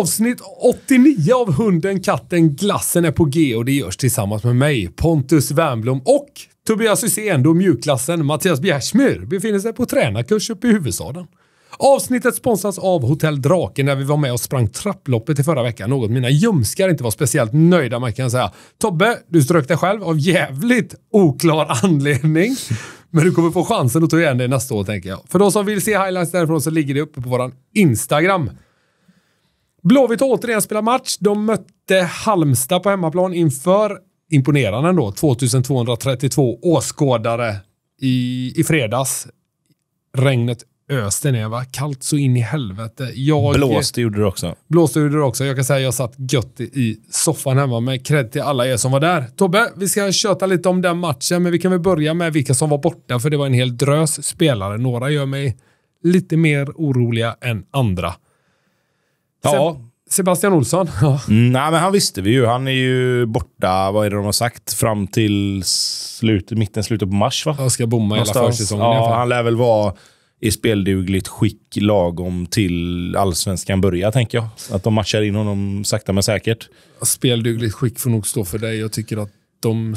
Avsnitt 89 av Hunden, katten, glassen är på G och det görs tillsammans med mig, Pontus Wernbloom och Tobias Hysén, då mjukklassen Mattias Bjärsmyr befinner sig på tränarkurs uppe i huvudstaden. Avsnittet sponsras av Hotell Draken där vi var med och sprang trapploppet i förra veckan. Något mina ljumskar inte var speciellt nöjda med kan jag säga. Tobbe, du strök dig själv av jävligt oklar anledning. Men du kommer få chansen att ta igen dig nästa år tänker jag. För de som vill se highlights därifrån så ligger det uppe på våran Instagram. Blåvitt har återigen spelat match. De mötte Halmstad på hemmaplan inför, imponerande ändå, 2232 åskådare i, i fredags. Regnet öste ner va? Kallt så in i helvete. Jag, blåste gjorde det också. Blåste gjorde det också. Jag kan säga att jag satt gött i soffan hemma med cred till alla er som var där. Tobbe, vi ska köta lite om den matchen, men vi kan väl börja med vilka som var borta, för det var en hel drös spelare. Några gör mig lite mer oroliga än andra. Ja. Sebastian Olsson. Ja. Mm, nej, men han visste vi ju. Han är ju borta, vad är det de har sagt, fram till slut, mitten, slutet på mars va? Han ska bomma hela försäsongen ja, Han lär väl vara i speldugligt skick lagom till allsvenskan börjar, tänker jag. att de matchar in honom sakta men säkert. Speldugligt skick får nog stå för dig. Jag tycker att de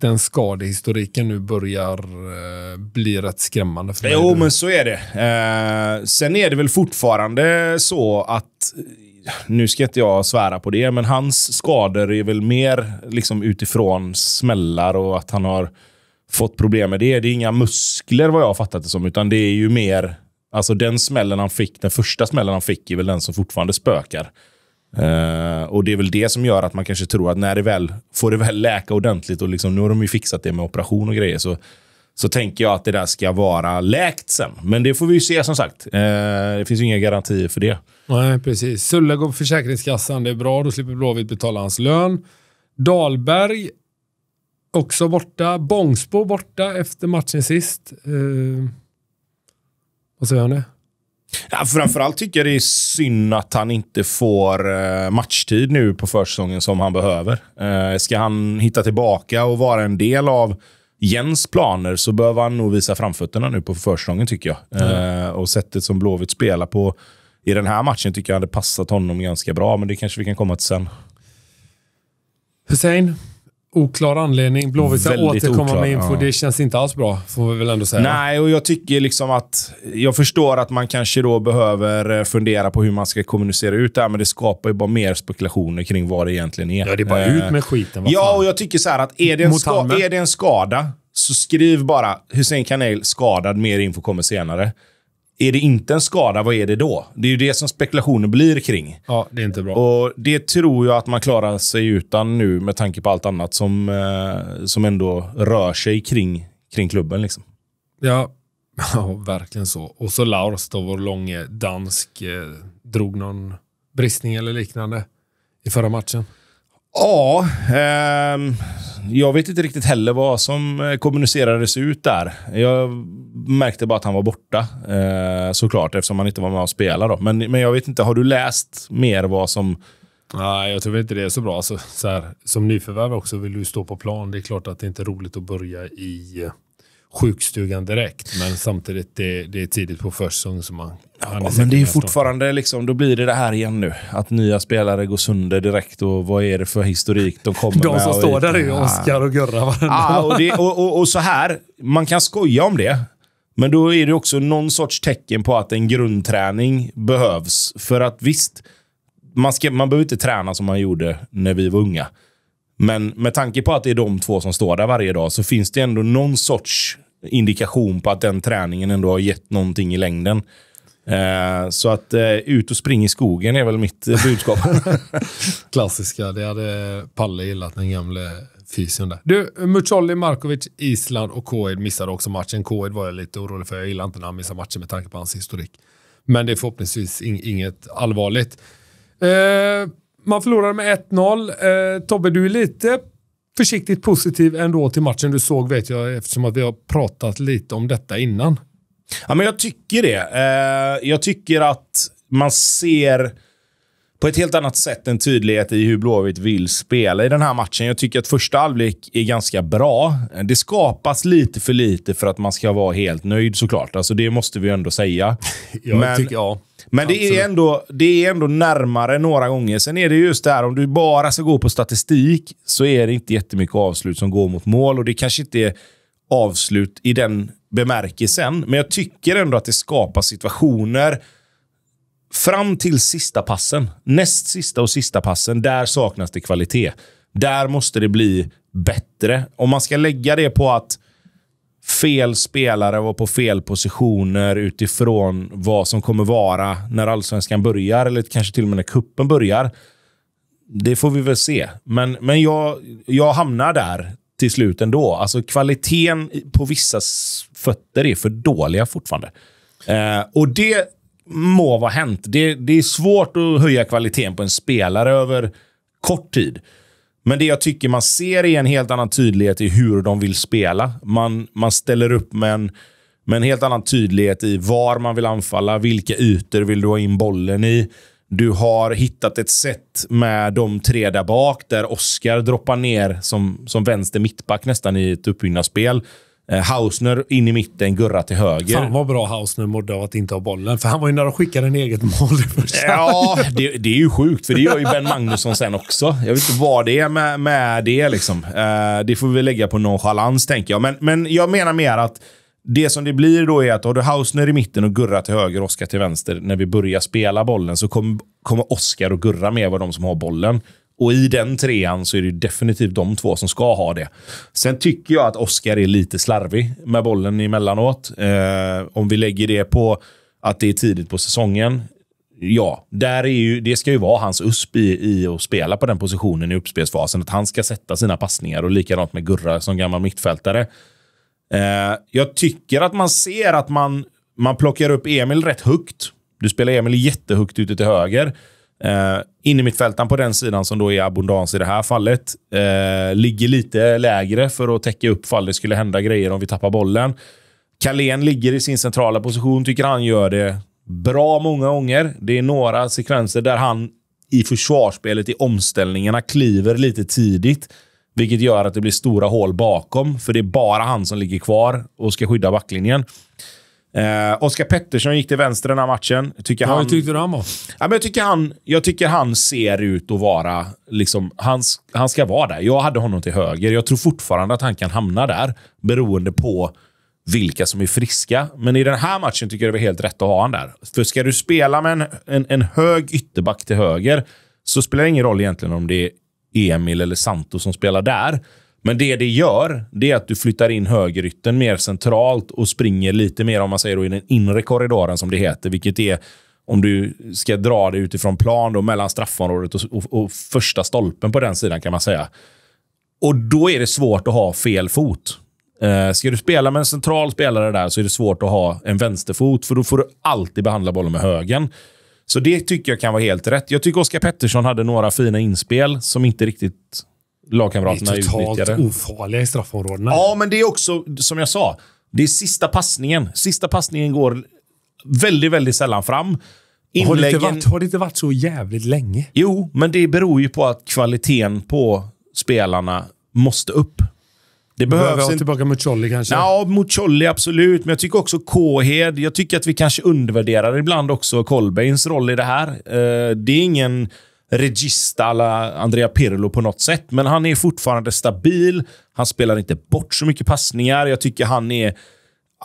den skadehistoriken nu börjar eh, bli rätt skrämmande för mig. Jo, men så är det. Eh, sen är det väl fortfarande så att eh, nu ska inte jag svära på det, men hans skador är väl mer liksom utifrån smällar och att han har fått problem med det. Det är inga muskler vad jag har fattat det som, utan det är ju mer... Alltså den smällen han fick, den första smällen han fick är väl den som fortfarande spökar. Uh, och det är väl det som gör att man kanske tror att när det väl får det väl läka ordentligt och liksom, nu har de ju fixat det med operation och grejer så, så tänker jag att det där ska vara läkt sen. Men det får vi ju se som sagt. Uh, det finns ju inga garantier för det. Nej, precis. Sulle går på Försäkringskassan. Det är bra. Då slipper Blåvitt betala hans lön. Dahlberg, också borta. Bångsbo borta efter matchen sist. Uh, vad säger han det? Ja, framförallt tycker jag det är synd att han inte får eh, matchtid nu på försäsongen som han behöver. Eh, ska han hitta tillbaka och vara en del av Jens planer så behöver han nog visa framfötterna nu på försäsongen tycker jag. Mm. Eh, och sättet som Blåvitt spelar på i den här matchen tycker jag hade passat honom ganska bra, men det kanske vi kan komma till sen. Hussein, oklar anledning. Blåvitt ska återkomma oklar, med info. Ja. Det känns inte alls bra, får vi väl ändå säga. Nej, och jag tycker liksom att... Jag förstår att man kanske då behöver eh, fundera på hur man ska kommunicera ut det här, men det skapar ju bara mer spekulationer kring vad det egentligen är. Ja, det är bara ut med eh, skiten. Ja, och jag tycker så att är det en, ska är det en skada, så skriv bara Hussein Kanel skadad, mer info kommer senare. Är det inte en skada, vad är det då? Det är ju det som spekulationen blir kring. Ja, det är inte bra. Och Det tror jag att man klarar sig utan nu med tanke på allt annat som, eh, som ändå rör sig kring, kring klubben. Liksom. Ja, ja, verkligen så. Och så Lars då, vår långe dansk, eh, drog någon bristning eller liknande i förra matchen. Ja, eh, jag vet inte riktigt heller vad som eh, kommunicerades ut där. Jag märkte bara att han var borta, eh, såklart, eftersom han inte var med och spelade. Men, men jag vet inte, har du läst mer vad som... Nej, jag tror inte det är så bra. Så, alltså, så här, som nyförvärv också vill du stå på plan. Det är klart att det inte är roligt att börja i eh, sjukstugan direkt, men samtidigt det, det är tidigt på försäsongen. som man Ja, men det är fortfarande liksom, då blir det det här igen nu. Att nya spelare går sönder direkt och vad är det för historik de kommer de med? De som står där är ju Oskar och Gurra Ah, och, och, och, och så här, man kan skoja om det. Men då är det också någon sorts tecken på att en grundträning behövs. För att visst, man, ska, man behöver inte träna som man gjorde när vi var unga. Men med tanke på att det är de två som står där varje dag så finns det ändå någon sorts indikation på att den träningen ändå har gett någonting i längden. Eh, så att eh, ut och spring i skogen är väl mitt eh, budskap. Klassiska. Det hade Palle gillat, den gamle fysion där. Du, Mucolli, Markovic, Island och Koid missade också matchen. Koid var jag lite orolig för. Jag gillar inte när han missar matchen med tanke på hans historik. Men det är förhoppningsvis in inget allvarligt. man förlorade med 1-0. Tobbe, du är lite försiktigt positiv ändå till matchen du såg vet jag eftersom att vi har pratat lite om detta innan. Ja, men jag tycker det. Eh, jag tycker att man ser på ett helt annat sätt en tydlighet i hur Blåvitt vill spela i den här matchen. Jag tycker att första halvlek är ganska bra. Det skapas lite för lite för att man ska vara helt nöjd såklart. Alltså, det måste vi ändå säga. jag men tycker, ja. men det, är ändå, det är ändå närmare några gånger. Sen är det just det här, om du bara ska gå på statistik så är det inte jättemycket avslut som går mot mål och det kanske inte är avslut i den bemärkelsen. Men jag tycker ändå att det skapar situationer fram till sista passen. Näst sista och sista passen, där saknas det kvalitet. Där måste det bli bättre. Om man ska lägga det på att fel spelare var på fel positioner utifrån vad som kommer vara när allsvenskan börjar, eller kanske till och med när kuppen börjar. Det får vi väl se. Men, men jag, jag hamnar där, till slut ändå. Alltså kvaliteten på vissa fötter är för dåliga fortfarande. Eh, och det må vara hänt. Det, det är svårt att höja kvaliteten på en spelare över kort tid. Men det jag tycker man ser är en helt annan tydlighet i hur de vill spela. Man, man ställer upp med en, med en helt annan tydlighet i var man vill anfalla, vilka ytor vill du ha in bollen i. Du har hittat ett sätt med de tre där bak, där Oskar droppar ner som, som vänster mittback nästan i ett uppbyggnadsspel. Eh, Hausner in i mitten, Gurra till höger. Fan vad bra Hausner mådde av att inte ha bollen. För han var ju när de skickade en eget mål i första. Ja, det, det, är ju sjukt. För det gör ju Ben Magnusson sen också. Jag vet inte vad det är med, med det liksom. Eh, det får vi lägga på nonchalans tänker jag. Men, men jag menar mer att det som det blir då är att har du Hausner i mitten och Gurra till höger och Oskar till vänster när vi börjar spela bollen så kommer, kommer Oskar och Gurra med vara de som har bollen. Och i den trean så är det ju definitivt de två som ska ha det. Sen tycker jag att Oskar är lite slarvig med bollen emellanåt. Eh, om vi lägger det på att det är tidigt på säsongen. Ja, där är ju, det ska ju vara hans USP i, i att spela på den positionen i uppspelsfasen. Att han ska sätta sina passningar och likadant med Gurra som gammal mittfältare. Eh, jag tycker att man ser att man, man plockar upp Emil rätt högt. Du spelar Emil jättehögt ute till höger. Eh, in i mittfältan på den sidan som då är abundans i det här fallet. Eh, ligger lite lägre för att täcka upp fall det skulle hända grejer om vi tappar bollen. Kalén ligger i sin centrala position, tycker han gör det bra många gånger. Det är några sekvenser där han i försvarsspelet, i omställningarna, kliver lite tidigt. Vilket gör att det blir stora hål bakom, för det är bara han som ligger kvar och ska skydda backlinjen. Eh, Oskar Pettersson gick till vänster den här matchen. Tycker ja, han, hur tyckte du han var? Ja, men jag, tycker han, jag tycker han ser ut att vara... Liksom, han, han ska vara där. Jag hade honom till höger. Jag tror fortfarande att han kan hamna där, beroende på vilka som är friska. Men i den här matchen tycker jag det var helt rätt att ha honom där. För ska du spela med en, en, en hög ytterback till höger, så spelar det ingen roll egentligen om det är Emil eller Santo som spelar där. Men det det gör, det är att du flyttar in högerytten mer centralt och springer lite mer, om man säger då, i den inre korridoren som det heter, vilket är om du ska dra det utifrån plan då, mellan straffområdet och, och, och första stolpen på den sidan kan man säga. Och då är det svårt att ha fel fot. Eh, ska du spela med en central spelare där så är det svårt att ha en vänsterfot, för då får du alltid behandla bollen med högen. Så det tycker jag kan vara helt rätt. Jag tycker Oskar Pettersson hade några fina inspel som inte riktigt lagkamraterna utnyttjade. Det är totalt utnyttjade. ofarliga i straffområdena. Ja, men det är också, som jag sa, det är sista passningen. Sista passningen går väldigt, väldigt sällan fram. Inläggen... Har, det varit, har det inte varit så jävligt länge? Jo, men det beror ju på att kvaliteten på spelarna måste upp. Det behövs inte. ha en... tillbaka Mucolli kanske? Ja, Mucolli absolut. Men jag tycker också Kåhed. Jag tycker att vi kanske undervärderar ibland också Kolbeins roll i det här. Eh, det är ingen regista alla Andrea Pirlo på något sätt, men han är fortfarande stabil. Han spelar inte bort så mycket passningar. Jag tycker han är...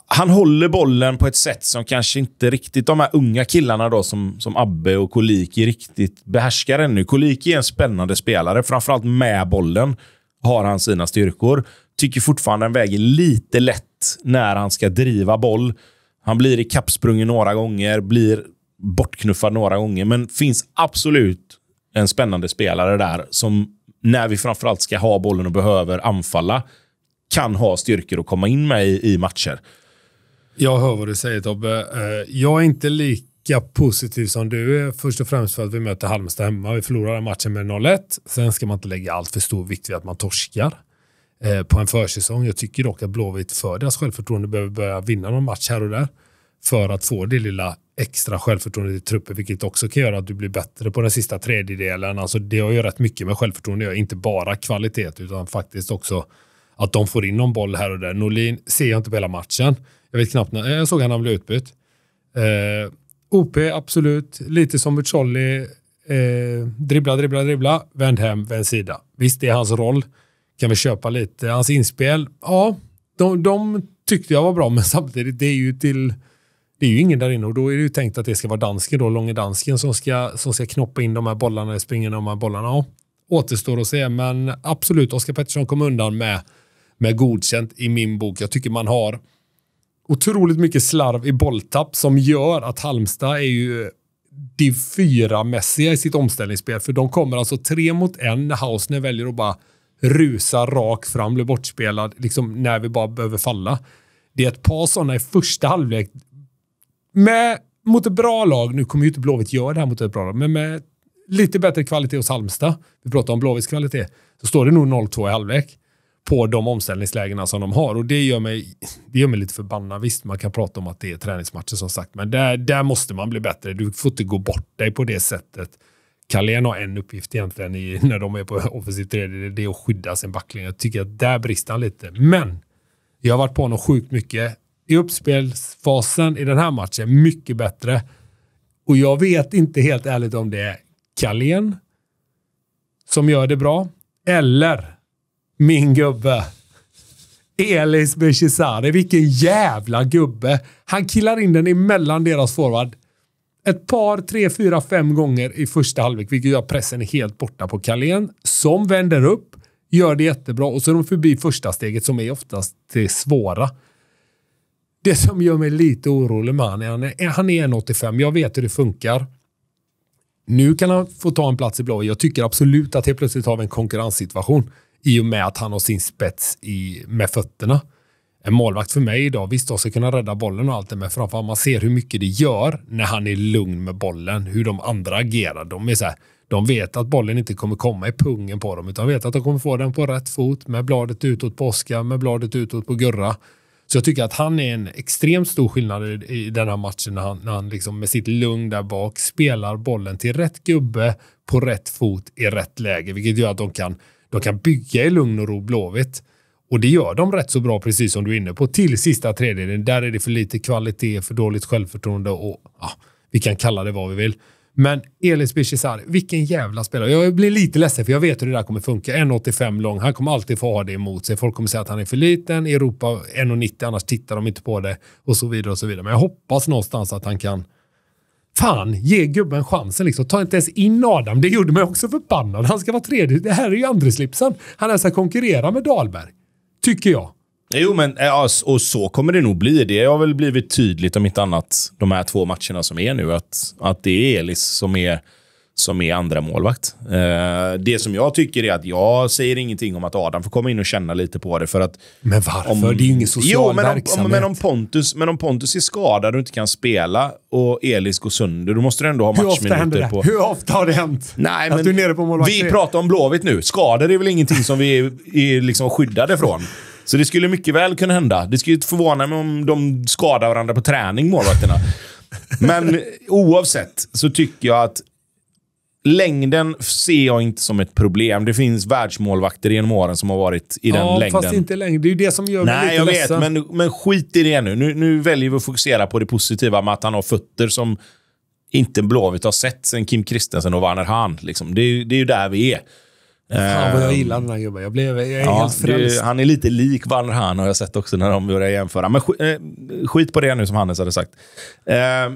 Han håller bollen på ett sätt som kanske inte riktigt de här unga killarna då som, som Abbe och Koliki riktigt behärskar ännu. Koliki är en spännande spelare, framförallt med bollen har han sina styrkor. Tycker fortfarande den väger lite lätt när han ska driva boll. Han blir i kappsprungen några gånger, blir bortknuffad några gånger, men finns absolut en spännande spelare där som när vi framförallt ska ha bollen och behöver anfalla kan ha styrkor att komma in med i, i matcher. Jag hör vad du säger Tobbe. Eh, jag är inte lika positiv som du är. Eh, först och främst för att vi möter Halmstad hemma. Vi förlorar matchen med 0-1. Sen ska man inte lägga allt för stor vikt vid att man torskar. Eh, på en försäsong. Jag tycker dock att Blåvitt för deras självförtroende behöver börja vinna någon match här och där för att få det lilla extra självförtroendet i truppen, vilket också kan göra att du blir bättre på den sista tredjedelen. Alltså, det har ju rätt mycket med självförtroende att inte bara kvalitet, utan faktiskt också att de får in någon boll här och där. Norlin ser jag inte på hela matchen. Jag vet knappt när. Jag såg han när han blev utbytt. Eh, OP, absolut. Lite som Mucolli. Eh, dribbla, dribbla, dribbla. Vänd hem, vänd sida. Visst, det är hans roll. Kan vi köpa lite? Hans inspel, ja, de, de tyckte jag var bra, men samtidigt, det är ju till... Det är ju ingen där inne och då är det ju tänkt att det ska vara dansken då, långe dansken som ska, som ska knoppa in de här bollarna, springa de här bollarna. Ja, återstår att se, men absolut, Oskar Pettersson kom undan med, med godkänt i min bok. Jag tycker man har otroligt mycket slarv i bolltapp som gör att Halmstad är ju de fyra mässiga i sitt omställningsspel, för de kommer alltså tre mot en när Hausner väljer att bara rusar rakt fram, blir bortspelad, liksom när vi bara behöver falla. Det är ett par sådana i första halvlek. Med, mot ett bra lag, nu kommer ju inte Blåvitt göra det här mot ett bra lag, men med lite bättre kvalitet hos Halmstad, vi pratar om Blåvitts kvalitet, så står det nog 0-2 i halvlek på de omställningslägena som de har. Och det gör mig, det gör mig lite förbannad. Visst, man kan prata om att det är träningsmatcher som sagt, men där, där måste man bli bättre. Du får inte gå bort dig på det sättet Carlén har en uppgift egentligen i, när de är på offensiv tredje, det är att skydda sin backlinje. Jag tycker att där brister han lite. Men jag har varit på honom sjukt mycket. I uppspelsfasen i den här matchen, mycket bättre. Och jag vet inte helt ärligt om det är Carlén som gör det bra, eller min gubbe Elis Beshisari. Vilken jävla gubbe! Han killar in den emellan deras forward ett par, tre, fyra, fem gånger i första halvlek, vilket gör pressen helt borta på Carlén, som vänder upp, gör det jättebra och så är de förbi första steget som är oftast det svåra. Det som gör mig lite orolig med honom, är han är 1,85. Jag vet hur det funkar. Nu kan han få ta en plats i blå. Jag tycker absolut att helt plötsligt har vi en konkurrenssituation i och med att han har sin spets i, med fötterna en målvakt för mig idag, visst de ska kunna rädda bollen och allt det, men framförallt man ser hur mycket det gör när han är lugn med bollen, hur de andra agerar. De är så här, de vet att bollen inte kommer komma i pungen på dem, utan de vet att de kommer få den på rätt fot med bladet utåt på Oskar, med bladet utåt på Gurra. Så jag tycker att han är en extremt stor skillnad i, i den här matchen när han, när han liksom med sitt lugn där bak spelar bollen till rätt gubbe på rätt fot i rätt läge, vilket gör att de kan, de kan bygga i lugn och ro Blåvitt. Och det gör de rätt så bra, precis som du är inne på, till sista tredjedelen. Där är det för lite kvalitet, för dåligt självförtroende och ja, vi kan kalla det vad vi vill. Men Elis Bishizar, vilken jävla spelare. Jag blir lite ledsen, för jag vet hur det där kommer funka. 1,85 lång. Han kommer alltid få ha det emot sig. Folk kommer säga att han är för liten. I Europa 1,90, annars tittar de inte på det. Och så vidare och så vidare. Men jag hoppas någonstans att han kan... Fan, ge gubben chansen liksom. Ta inte ens in Adam. Det gjorde mig också förbannad. Han ska vara tredje. Det här är ju andreslipsen. Han är ska konkurrera med Dahlberg. Tycker jag. Jo, men eh, och så kommer det nog bli. Det har väl blivit tydligt om inte annat de här två matcherna som är nu. Att, att det är Elis som är som är andra målvakt. Eh, det som jag tycker är att jag säger ingenting om att Adam får komma in och känna lite på det för att... Men varför? Om, det är ju ingen social jo, men verksamhet. Om, men, om Pontus, men om Pontus är skadad och inte kan spela och Elis går sönder, då måste du ändå ha matchminuter på... Hur ofta har det hänt? Nej, att men du är nere på målvakten? Vi pratar om Blåvitt nu. Skador är väl ingenting som vi är, är liksom skyddade från. Så det skulle mycket väl kunna hända. Det skulle inte förvåna mig om de skadar varandra på träning, målvakterna. Men oavsett så tycker jag att Längden ser jag inte som ett problem. Det finns världsmålvakter genom åren som har varit i den längden. Ja, fast inte längden. Det är ju det som gör mig Nej, lite jag ledsen. vet. Men, men skit i det nu. nu. Nu väljer vi att fokusera på det positiva med att han har fötter som inte Blåvitt har sett sen Kim Kristensen och Werner Hahn. Liksom. Det, är, det är ju där vi är. Fan vad jag ehm, gillar den här gubben. Jag, blev, jag är ja, helt frälst. han är lite lik Werner Hahn har jag sett också när de börjar jämföra. Men skit, eh, skit på det nu som Hannes hade sagt. Uh,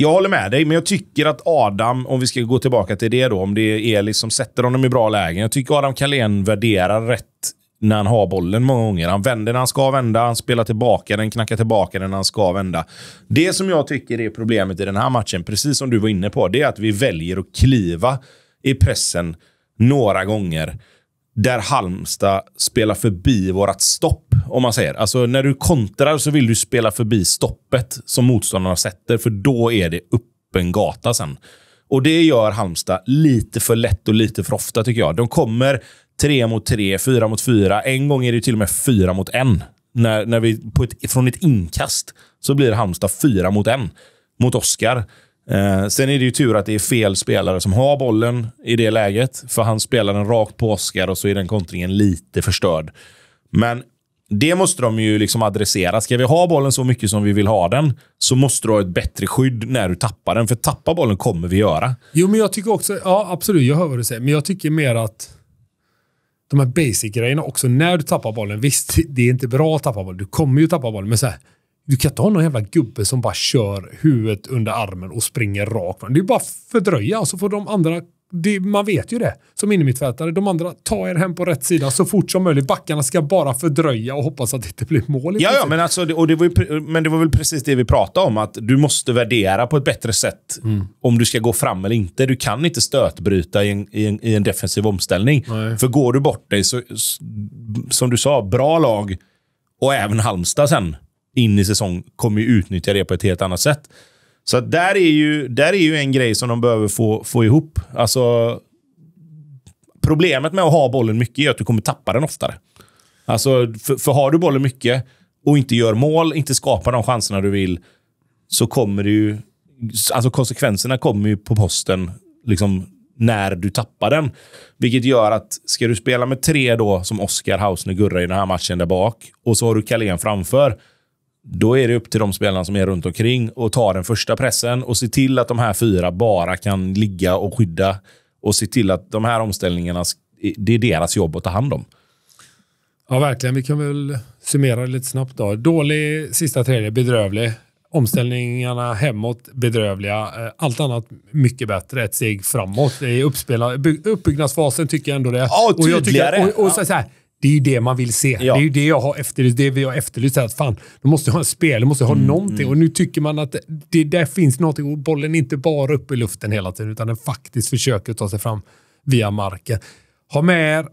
jag håller med dig, men jag tycker att Adam, om vi ska gå tillbaka till det då, om det är Elis som sätter honom i bra lägen. Jag tycker Adam Kalén värderar rätt när han har bollen många gånger. Han vänder när han ska vända, han spelar tillbaka den, knackar tillbaka den när han ska vända. Det som jag tycker är problemet i den här matchen, precis som du var inne på, det är att vi väljer att kliva i pressen några gånger där Halmstad spelar förbi vårt stopp, om man säger. Alltså när du kontrar så vill du spela förbi stoppet som motståndarna sätter, för då är det öppen gata sen. Och det gör Halmstad lite för lätt och lite för ofta, tycker jag. De kommer tre mot tre, fyra mot fyra. En gång är det till och med fyra mot en. När, när vi, ett, från ett inkast så blir Halmstad fyra mot en mot Oskar. Eh, sen är det ju tur att det är fel spelare som har bollen i det läget. För han spelar den rakt på Oskar och så är den kontringen lite förstörd. Men det måste de ju liksom adressera. Ska vi ha bollen så mycket som vi vill ha den, så måste du ha ett bättre skydd när du tappar den. För tappa bollen kommer vi göra. Jo, men jag tycker också... Ja, absolut. Jag hör vad du säger. Men jag tycker mer att de här basic-grejerna också. När du tappar bollen, visst, det är inte bra att tappa bollen. Du kommer ju tappa bollen, men så här, du kan inte ha någon jävla gubbe som bara kör huvudet under armen och springer rakt Det är bara fördröja och så får de andra det, man vet ju det som innermittfältare. De andra, ta er hem på rätt sida så fort som möjligt. Backarna ska bara fördröja och hoppas att det inte blir mål. Ja, ja men, alltså, och det var ju, men det var väl precis det vi pratade om. Att du måste värdera på ett bättre sätt mm. om du ska gå fram eller inte. Du kan inte stötbryta i en, i en, i en defensiv omställning. Nej. För går du bort dig, så, som du sa, bra lag och även Halmstad sen in i säsong kommer ju utnyttja det på ett helt annat sätt. Så där är ju, där är ju en grej som de behöver få, få ihop. Alltså, problemet med att ha bollen mycket är att du kommer tappa den oftare. Alltså, för, för har du bollen mycket och inte gör mål, inte skapar de chanserna du vill, så kommer det ju... Alltså konsekvenserna kommer ju på posten liksom, när du tappar den. Vilket gör att ska du spela med tre då, som Oskar, Hausner, Gurra i den här matchen där bak, och så har du Kalén framför, då är det upp till de spelarna som är runt omkring och ta den första pressen och se till att de här fyra bara kan ligga och skydda och se till att de här omställningarna, det är deras jobb att ta hand om. Ja, verkligen. Vi kan väl summera lite snabbt då. Dålig sista tredje, bedrövlig. Omställningarna hemåt bedrövliga. Eh, allt annat mycket bättre. Ett steg framåt. I uppbyggnadsfasen tycker jag ändå det. Ja, och, och, jag tycker, och, och så, så här, det är ju det man vill se. Ja. Det är ju det jag har efterlyst. Det vi har efterlyst att fan, då måste jag ha en spel, då måste jag ha mm, någonting. Mm. Och nu tycker man att det där finns någonting och bollen är inte bara uppe i luften hela tiden, utan den faktiskt försöker ta sig fram via marken. Ha med er,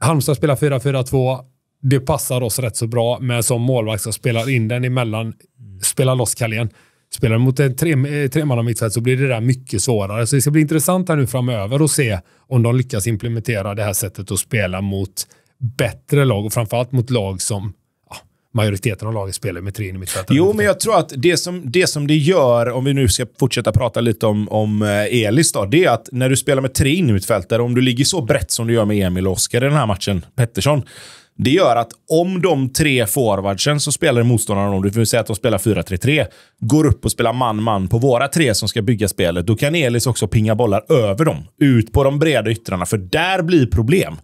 Halmstad spelar 4-4-2. Det passar oss rätt så bra, men som målvakt som spelar in den emellan, spelar loss Carlén. Spelar mot en eh, tremannamittfält tre så blir det där mycket svårare. Så det ska bli intressant här nu framöver att se om de lyckas implementera det här sättet att spela mot bättre lag och framförallt mot lag som ja, majoriteten av lagen spelar med tre in i mittfältet. Jo, men jag tror att det som, det som det gör, om vi nu ska fortsätta prata lite om, om eh, Elis, då, det är att när du spelar med tre in mittfältare, om du ligger så brett som du gör med Emil och Oskar i den här matchen, Pettersson, det gör att om de tre forwardsen som spelar motståndarna, om du får säga att de spelar 4-3-3, går upp och spelar man-man på våra tre som ska bygga spelet, då kan Elis också pinga bollar över dem. Ut på de breda yttrarna, för där blir problem.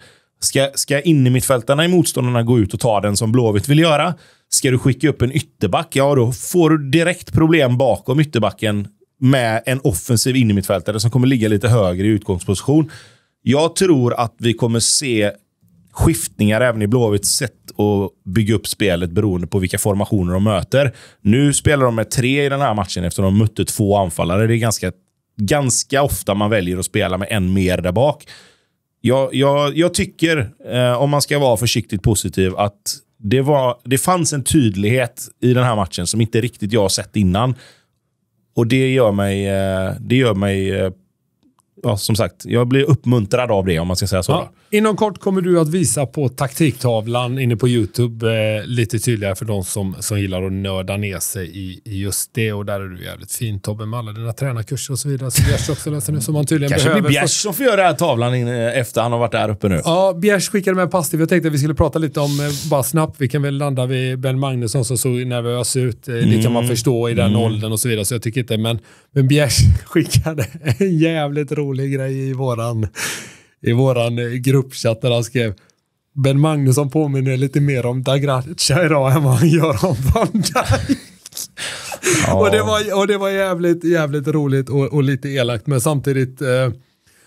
Ska, ska innermittfältarna i motståndarna gå ut och ta den som Blåvitt vill göra? Ska du skicka upp en ytterback, ja då får du direkt problem bakom ytterbacken med en offensiv innermittfältare som kommer ligga lite högre i utgångsposition. Jag tror att vi kommer se skiftningar även i Blåvitts sätt att bygga upp spelet beroende på vilka formationer de möter. Nu spelar de med tre i den här matchen eftersom de mötte två anfallare. Det är ganska, ganska ofta man väljer att spela med en mer där bak jag, jag, jag tycker, eh, om man ska vara försiktigt positiv, att det, var, det fanns en tydlighet i den här matchen som inte riktigt jag sett innan. Och det gör mig, eh, det gör mig eh, ja, som sagt, jag blir uppmuntrad av det om man ska säga så. Ja. Inom kort kommer du att visa på taktiktavlan inne på YouTube eh, lite tydligare för de som, som gillar att nörda ner sig i, i just det. Och där är du jävligt fin Tobbe med alla dina tränarkurser och så vidare. Så Bjärs också läser nu som man tydligen Kanske behöver. Kanske blir Bjärs som får göra den här tavlan in, eh, efter han har varit där uppe nu. Ja, Bjärs skickade med en pass till. Jag tänkte att vi skulle prata lite om, eh, bara snabbt, vi kan väl landa vid Ben Magnusson som såg nervös ut. Eh, det kan man mm. förstå i den mm. åldern och så vidare. Så jag tycker inte, men, men Bjärs skickade en jävligt rolig rolig grej i våran, i våran eh, gruppchatt där han skrev Ben Magnusson påminner lite mer om Dagracha idag än vad han gör om Van Dijk. Ja. och, det var, och det var jävligt, jävligt roligt och, och lite elakt, men samtidigt eh,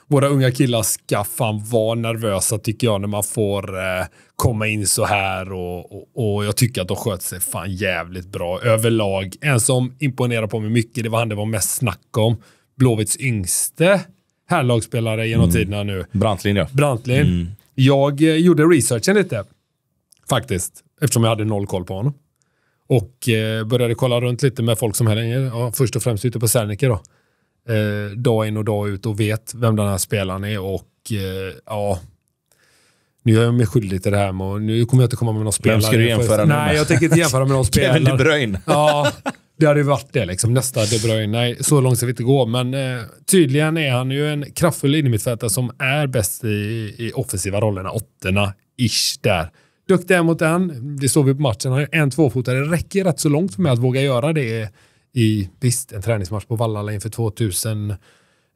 våra unga killar ska fan vara nervösa tycker jag när man får eh, komma in så här och, och, och, jag tycker att de sköt sig fan jävligt bra överlag. En som imponerade på mig mycket, det var han det var mest snack om, Blåvitts yngste herrlagsspelare genom mm. tiderna nu. Brantlin ja. Brantlin. Mm. Jag eh, gjorde researchen lite, faktiskt, eftersom jag hade noll koll på honom. Och eh, började kolla runt lite med folk som hänger, ja, först och främst ute på Serneke då. Eh, dag in och dag ut och vet vem den här spelaren är och eh, ja, nu gör jag mig skyldig till det här nu kommer jag inte komma med någon spelare. Vem ska du jämföra med? Nej, jag tänker inte jämföra med någon spelare. Kevin De Bruyne. ja, Det hade varit det liksom. Nästa De Bruyne. Nej, så långt ska vi inte gå. Men eh, tydligen är han ju en kraftfull innermittfältare som är bäst i, i offensiva rollerna. Åttorna, ish, där. Duktig mot en. Det såg vi på matchen. Han är en tvåfotare. Det räcker rätt så långt för mig att våga göra det i, visst, en träningsmatch på Vallala inför 2000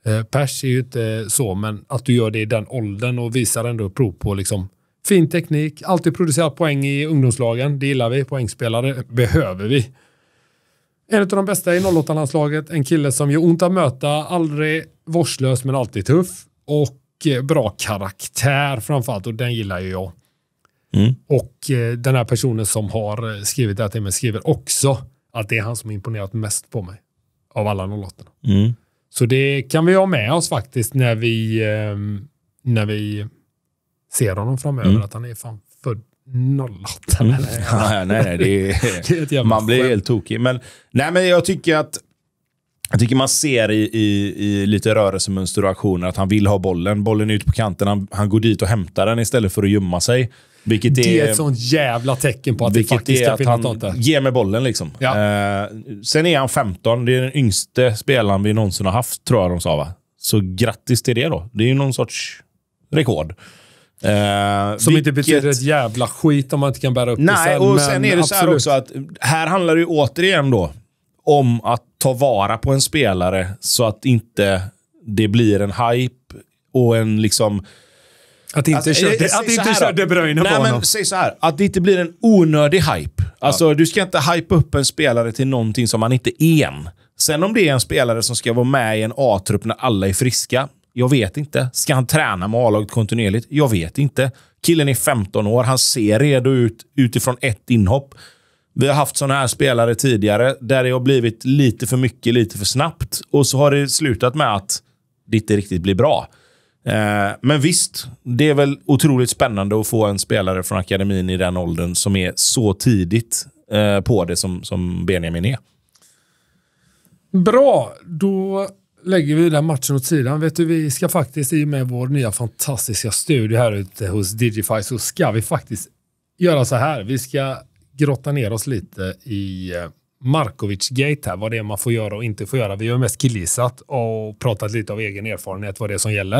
eh, pers är ju inte så, men att du gör det i den åldern och visar ändå prov på liksom fin teknik, alltid producerat poäng i ungdomslagen. Det gillar vi. Poängspelare behöver vi. En av de bästa i 08-landslaget, en kille som gör ont att möta, aldrig vårdslös men alltid tuff och eh, bra karaktär framförallt och den gillar ju jag. Mm. Och eh, den här personen som har eh, skrivit det här till mig skriver också att det är han som imponerat mest på mig av alla 08 mm. Så det kan vi ha med oss faktiskt när vi, när vi ser honom framöver, mm. att han är fan 08 mm. eller? Ja. nej, nej, det är, man blir helt tokig. Men, nej, men jag tycker att jag tycker man ser i, i, i lite rörelsemönster och aktioner att han vill ha bollen. Bollen är ute på kanten, han, han går dit och hämtar den istället för att gömma sig. Vilket det är, är ett sånt jävla tecken på att det faktiskt är att ska finnas något Ge mig bollen liksom. Ja. Eh, sen är han 15. Det är den yngste spelaren vi någonsin har haft, tror jag de sa. Va? Så grattis till det då. Det är ju någon sorts rekord. Uh, Som vilket... inte betyder ett jävla skit om man inte kan bära upp Nej, det sen. och sen är det så här också att här handlar det ju återigen då om att ta vara på en spelare så att inte det blir en hype och en liksom... Att inte, alltså, kör, inte kör De Bruyne på men honom. Säg så här, att det inte blir en onödig hype. Alltså, ja. Du ska inte hype upp en spelare till någonting som han inte är än. Sen om det är en spelare som ska vara med i en A-trupp när alla är friska, jag vet inte. Ska han träna med A-laget kontinuerligt? Jag vet inte. Killen är 15 år. Han ser redo ut utifrån ett inhopp. Vi har haft sådana här spelare tidigare där det har blivit lite för mycket, lite för snabbt. Och så har det slutat med att det inte riktigt blir bra. Eh, men visst, det är väl otroligt spännande att få en spelare från akademin i den åldern som är så tidigt eh, på det som, Benjamin är. Bra, då lägger vi den matchen åt sidan. Vet du, vi ska faktiskt, i och med vår nya fantastiska studio här ute hos Digify, så ska vi faktiskt göra så här. Vi ska grotta ner oss lite i eh, Markovic-gate här, vad det är man får göra och inte får göra. Vi har mest killgissat och pratat lite av egen erfarenhet vad det är som gäller.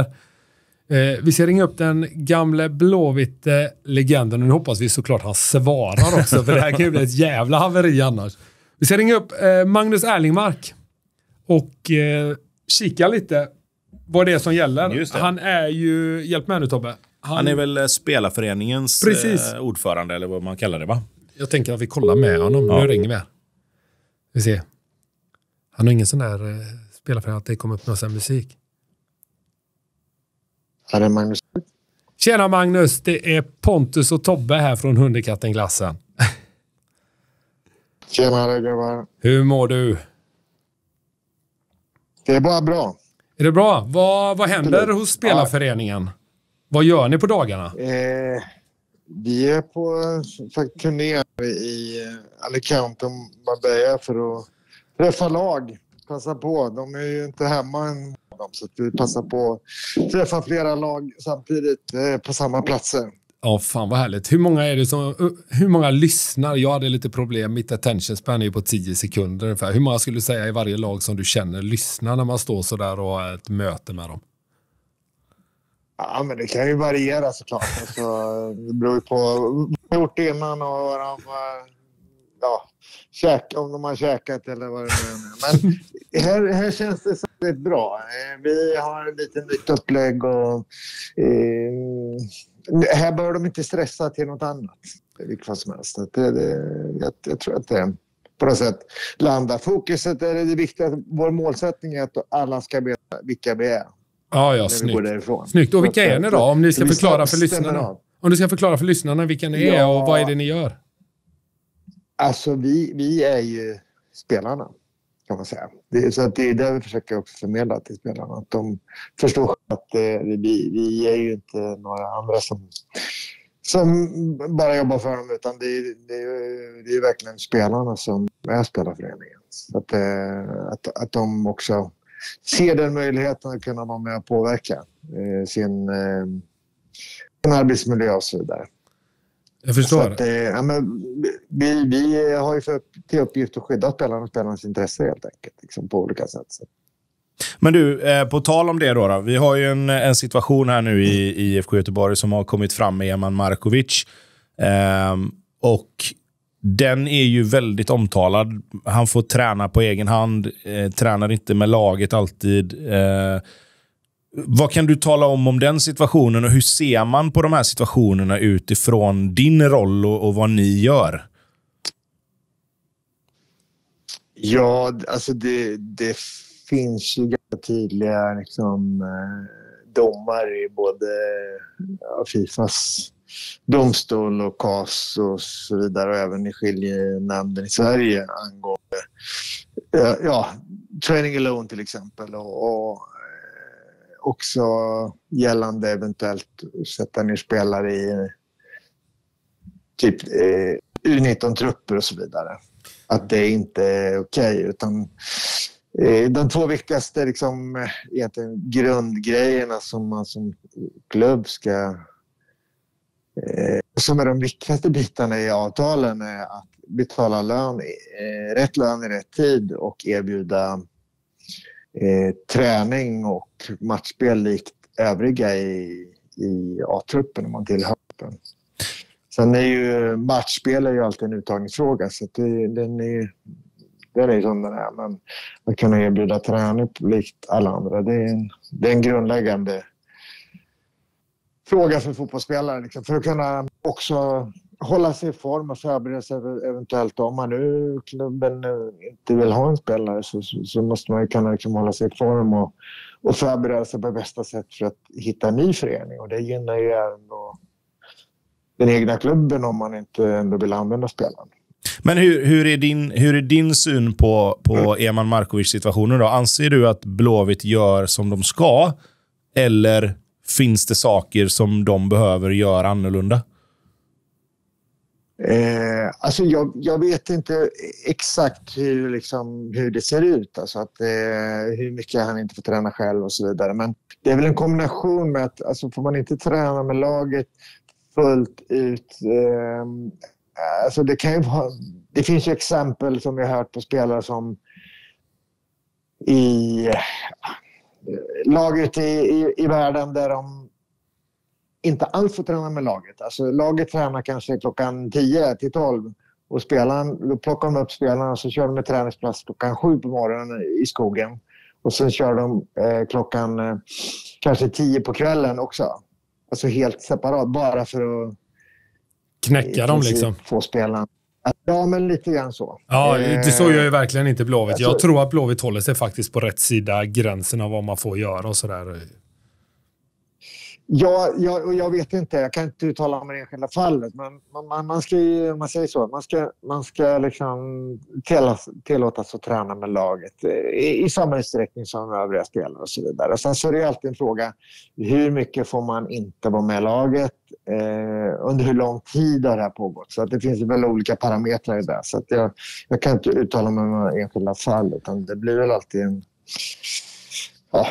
Eh, vi ska ringa upp den gamle blåvite legenden och nu hoppas vi såklart han svarar också för det här kan ju bli ett jävla haveri annars. Vi ska ringa upp eh, Magnus Erlingmark och kika lite vad det är som gäller. Han är ju, hjälp mig nu Tobbe. Han, han är väl eh, spelarföreningens eh, Precis. ordförande eller vad man kallar det va? Jag tänker att vi kollar med honom. Ja. Nu ringer vi här. Vi ser. Han har ingen sån där eh, spelarförening att det kommer upp någon musik. Här är Magnus. Tjena Magnus! Det är Pontus och Tobbe här från Hundekatten Glassen. Tjenare gubbar! Hur mår du? Det är bara bra. Är det bra? Vad, vad händer hos spelarföreningen? Vad gör ni på dagarna? Eh, vi är på turné i eh, Alicante och Marbella för att träffa lag. Passa på. De är ju inte hemma än, så vi passar på att träffa flera lag samtidigt eh, på samma platser. Ja, fan vad härligt. Hur många är det som, uh, hur många lyssnar? Jag hade lite problem, mitt attention span är ju på 10 sekunder ungefär. Hur många skulle du säga i varje lag som du känner lyssnar när man står sådär och har ett möte med dem? Ja, men det kan ju variera såklart. Alltså, det beror ju på vad de gjort innan och vad de, eh, ja, käk, om de har käkat eller vad det nu är. Men här, här känns det väldigt bra. Eh, vi har lite nytt upplägg och eh, här bör de inte stressa till något annat vilket fall som helst. Det, det, jag, jag, tror att det på något sätt landar. Fokuset är det viktiga. Vår målsättning är att alla ska veta vilka vi är. Ja, ja, snyggt. snyggt. Och vilka är ni då? Om ni ska förklara för lyssnarna. Om du ska förklara för lyssnarna vilka ni är ja, och vad är det ni gör? Alltså, vi, vi är ju spelarna kan man säga. Det, så att det är där vi försöker också förmedla till spelarna, att de förstår att eh, vi, vi är ju inte några andra som, som bara jobbar för dem utan det, det, det är verkligen spelarna som är spelarföreningen. Så att, eh, att, att de också ser den möjligheten att kunna vara med och påverka eh, sin, sin arbetsmiljö och så vidare. Jag förstår. Att, eh, ja, men, vi, vi har ju för, till uppgift att skydda spelarna och spelarnas intresse helt enkelt, liksom, på olika sätt. Så. Men du, eh, på tal om det då. då vi har ju en, en situation här nu i, i IFK Göteborg som har kommit fram med Eman Markovic. Eh, och den är ju väldigt omtalad. Han får träna på egen hand, eh, tränar inte med laget alltid. Eh, vad kan du tala om om den situationen och hur ser man på de här situationerna utifrån din roll och, och vad ni gör? Ja, alltså det, det finns ju ganska tydliga liksom, eh, domar i både ja, Fifas domstol och KAS och så vidare och även i skiljenämnden i Sverige angående eh, ja, training alone till exempel och, och också gällande eventuellt sätta ner spelare i typ eh, U19-trupper och så vidare. Att det inte är okej. Okay, utan eh, de två viktigaste liksom, eh, grundgrejerna som man som klubb ska... Eh, som är de viktigaste bitarna i avtalen är att betala lön, eh, rätt lön i rätt tid och erbjuda Eh, träning och matchspel likt övriga i, i A-truppen om man tillhör truppen. Sen är ju matchspel är ju alltid en uttagningsfråga så det, den är den är som den är. Men att kunna erbjuda träning likt alla andra, det är en, det är en grundläggande fråga för fotbollsspelare. Liksom. För att kunna också hålla sig i form och förbereda sig eventuellt om man nu klubben eh, inte vill ha en spelare så, så, måste man ju kunna liksom hålla sig i form och, och förbereda sig på bästa sätt för att hitta en ny förening och det gynnar ju ändå den egna klubben om man inte ändå vill använda spelaren. Men hur, hur, är, din, hur är din syn på, på mm. Eman Markovic-situationen då? Anser du att Blåvitt gör som de ska? Eller finns det saker som de behöver göra annorlunda? Eh, alltså jag, jag, vet inte exakt hur, liksom, hur det ser ut, alltså att, eh, hur mycket han inte får träna själv och så vidare. Men det är väl en kombination med att alltså, får man inte träna med laget fullt ut eh, alltså det, kan ju vara, det finns ju exempel som jag hört på spelare som i eh, lag ute i, i, i världen där de inte alls får träna med laget. Alltså, laget tränar kanske klockan 10 till 12 och spelaren, då plockar de upp spelarna och så kör de med träningsplats klockan 7 på morgonen i skogen. Och sen kör de eh, klockan eh, kanske 10 på kvällen också. Alltså helt separat, bara för att knäcka dem liksom. Få spelarna. Ja, men lite grann så. Ja, det så gör ju eh, verkligen inte Blåvitt. Jag tror att Blåvitt håller sig faktiskt på rätt sida gränsen av vad man får göra och sådär. Ja, jag, jag vet inte. Jag kan inte uttala mig om det enskilda fallet. Men man, man, man ska ju, om man säger så, man ska, man ska liksom tillåtas, tillåtas att träna med laget eh, i, i samma utsträckning som övriga spelare och så vidare. Och sen så är det alltid en fråga, hur mycket får man inte vara med laget? Eh, under hur lång tid har det här pågått? Så att det finns väl olika parametrar i det. Så att jag, jag kan inte uttala mig om enskilda fall, utan det blir väl alltid en... Ja,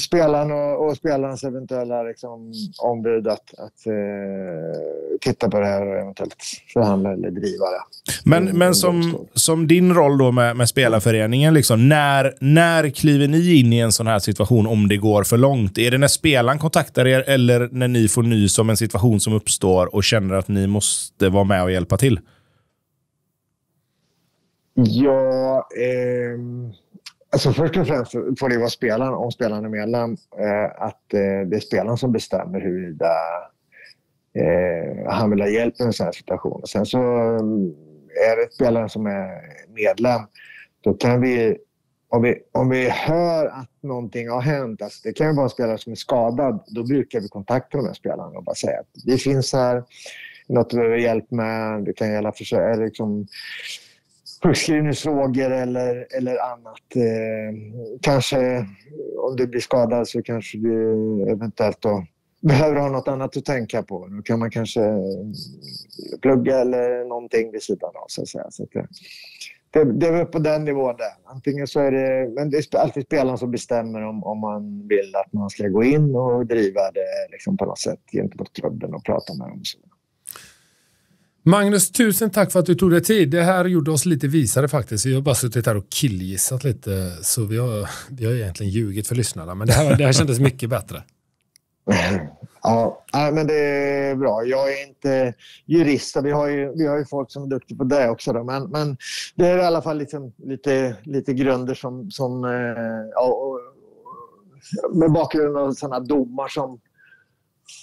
spelaren och, och spelarens eventuella liksom, ombud att, att eh, titta på det här och eventuellt förhandla eller driva det. Men, mm, men som, som din roll då med, med spelarföreningen, liksom, när, när kliver ni in i en sån här situation om det går för långt? Är det när spelaren kontaktar er eller när ni får nys om en situation som uppstår och känner att ni måste vara med och hjälpa till? Ja... Eh... Alltså först och främst får det vara spelaren, om spelaren är medlem, eh, att eh, det är spelaren som bestämmer huruvida eh, han vill ha hjälp i en sån här situation. sen så mm, är det spelaren som är medlem, då kan vi om vi, om vi hör att någonting har hänt, alltså det kan vara en spelare som är skadad, då brukar vi kontakta de här spelarna och bara säga att vi finns här, något du behöver hjälp med, det kan gälla försök, liksom, sjukskrivningsfrågor eller, eller annat. Eh, kanske om du blir skadad så kanske du eventuellt då behöver ha något annat att tänka på. Då kan man kanske eh, plugga eller någonting vid sidan av så att säga. Så att det, det, det är väl på den nivån där. Antingen så är det, men det är alltid spelaren som bestämmer om, om man vill att man ska gå in och driva det liksom på något sätt gentemot klubben och prata med dem. Och så. Magnus, tusen tack för att du tog dig tid. Det här gjorde oss lite visare faktiskt. Vi har bara suttit här och killgissat lite, så vi har, vi har egentligen ljugit för lyssnarna. Men det här, det här kändes mycket bättre. Ja, men det är bra. Jag är inte jurist och vi har ju, vi har ju folk som är duktiga på det också. Då. Men, men det är i alla fall liksom lite, lite grunder som... som eh, ja, med bakgrund av sådana domar som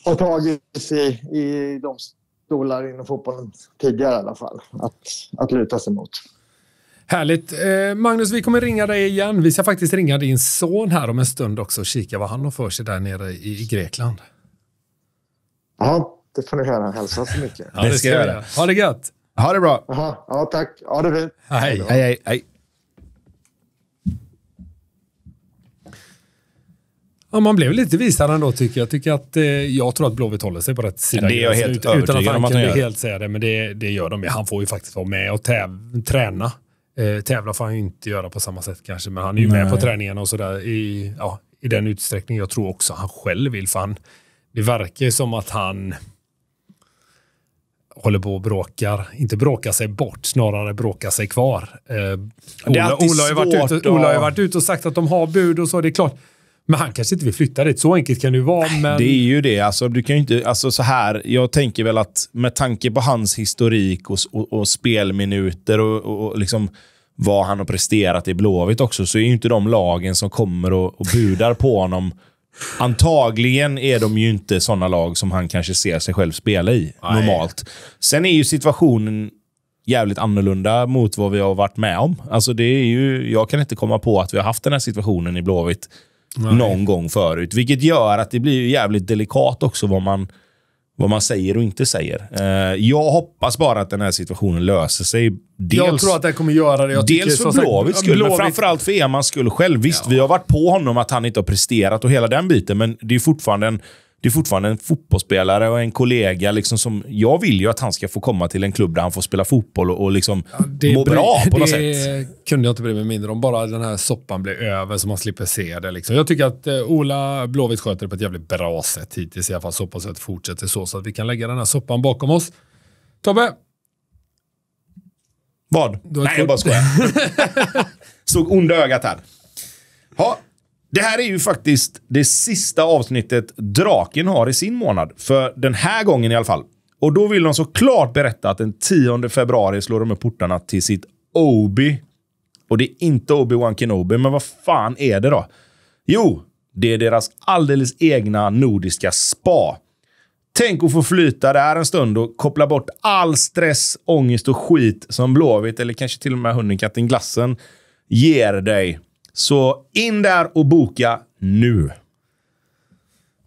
har tagits i, i domstolen stolar inom fotbollen tidigare i alla fall att, att luta sig mot. Härligt! Eh, Magnus, vi kommer ringa dig igen. Vi ska faktiskt ringa din son här om en stund också och kika vad han har för sig där nere i, i Grekland. Ja, det får ni höra. Hälsa så mycket. ja, det ska jag göra. Ha det gött! Ha det bra! Aha, ja, tack. Ha det fint. hej, hej. hej. hej. Ja, man blev lite visare ändå tycker jag. Tycker att, eh, jag tror att Blåvitt håller sig på rätt sida. Det är jag helt ut, Utan att han kan helt säga det, men det, det gör de. Han får ju faktiskt vara med och täv, träna. Eh, tävla får han ju inte göra på samma sätt kanske, men han är ju Nej. med på träningarna och sådär i, ja, i den utsträckning jag tror också han själv vill. För han, det verkar ju som att han håller på och bråkar, inte bråkar sig bort, snarare bråkar sig kvar. Eh, Ola, Ola, har ju varit ute, Ola har varit ute och sagt att de har bud och så. Det är klart, men han kanske inte vill flytta dit. Så enkelt kan det ju vara. Men... Det är ju det. Alltså, du kan ju inte, alltså, så här, jag tänker väl att med tanke på hans historik och, och, och spelminuter och, och, och liksom vad han har presterat i Blåvitt också, så är ju inte de lagen som kommer och, och budar på honom Antagligen är de ju inte sådana lag som han kanske ser sig själv spela i Nej. normalt. Sen är ju situationen jävligt annorlunda mot vad vi har varit med om. Alltså det är ju, jag kan inte komma på att vi har haft den här situationen i Blåvitt Nej. någon gång förut. Vilket gör att det blir jävligt delikat också vad man, vad man säger och inte säger. Eh, jag hoppas bara att den här situationen löser sig. Dels, jag tror att den kommer göra det. Jag dels för Blåvitts skull, Blåvitt. men framförallt för Emans skull själv. Visst, ja. vi har varit på honom att han inte har presterat och hela den biten, men det är fortfarande en det är fortfarande en fotbollsspelare och en kollega. Liksom som, jag vill ju att han ska få komma till en klubb där han får spela fotboll och, och liksom ja, må bra på något sätt. Det kunde jag inte bry mig mindre om. Bara den här soppan blir över så man slipper se det. Liksom. Jag tycker att eh, Ola Blåvitt sköter det på ett jävligt bra sätt hittills i alla fall. Så pass att det fortsätter så, så att vi kan lägga den här soppan bakom oss. Tobbe! Vad? Nej, jag bara skojar. Såg onda ögat här. Ha, det här är ju faktiskt det sista avsnittet Draken har i sin månad. För den här gången i alla fall. Och då vill de såklart berätta att den 10 februari slår de upp portarna till sitt Obi. Och det är inte Obi-Wan Kenobi, men vad fan är det då? Jo, det är deras alldeles egna nordiska spa. Tänk att få flyta där en stund och koppla bort all stress, ångest och skit som Blåvitt, eller kanske till och med hunden, katten, glassen ger dig så in där och boka nu.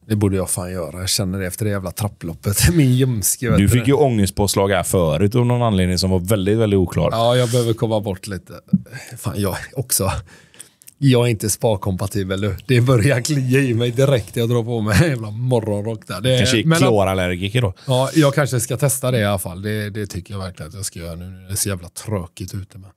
Det borde jag fan göra. Jag känner det efter det jävla trapploppet. Min ljumske. Du fick det. ju ångestpåslag här förut av någon anledning som var väldigt, väldigt oklar. Ja, jag behöver komma bort lite. Fan, jag också. Jag är inte sparkompatibel nu. Det börjar klia i mig direkt jag drar på mig en jävla morgonrock där. Det, kanske är klorallergiker då? Ja, jag kanske ska testa det i alla fall. Det, det tycker jag verkligen att jag ska göra nu. Det är så jävla tråkigt ute med.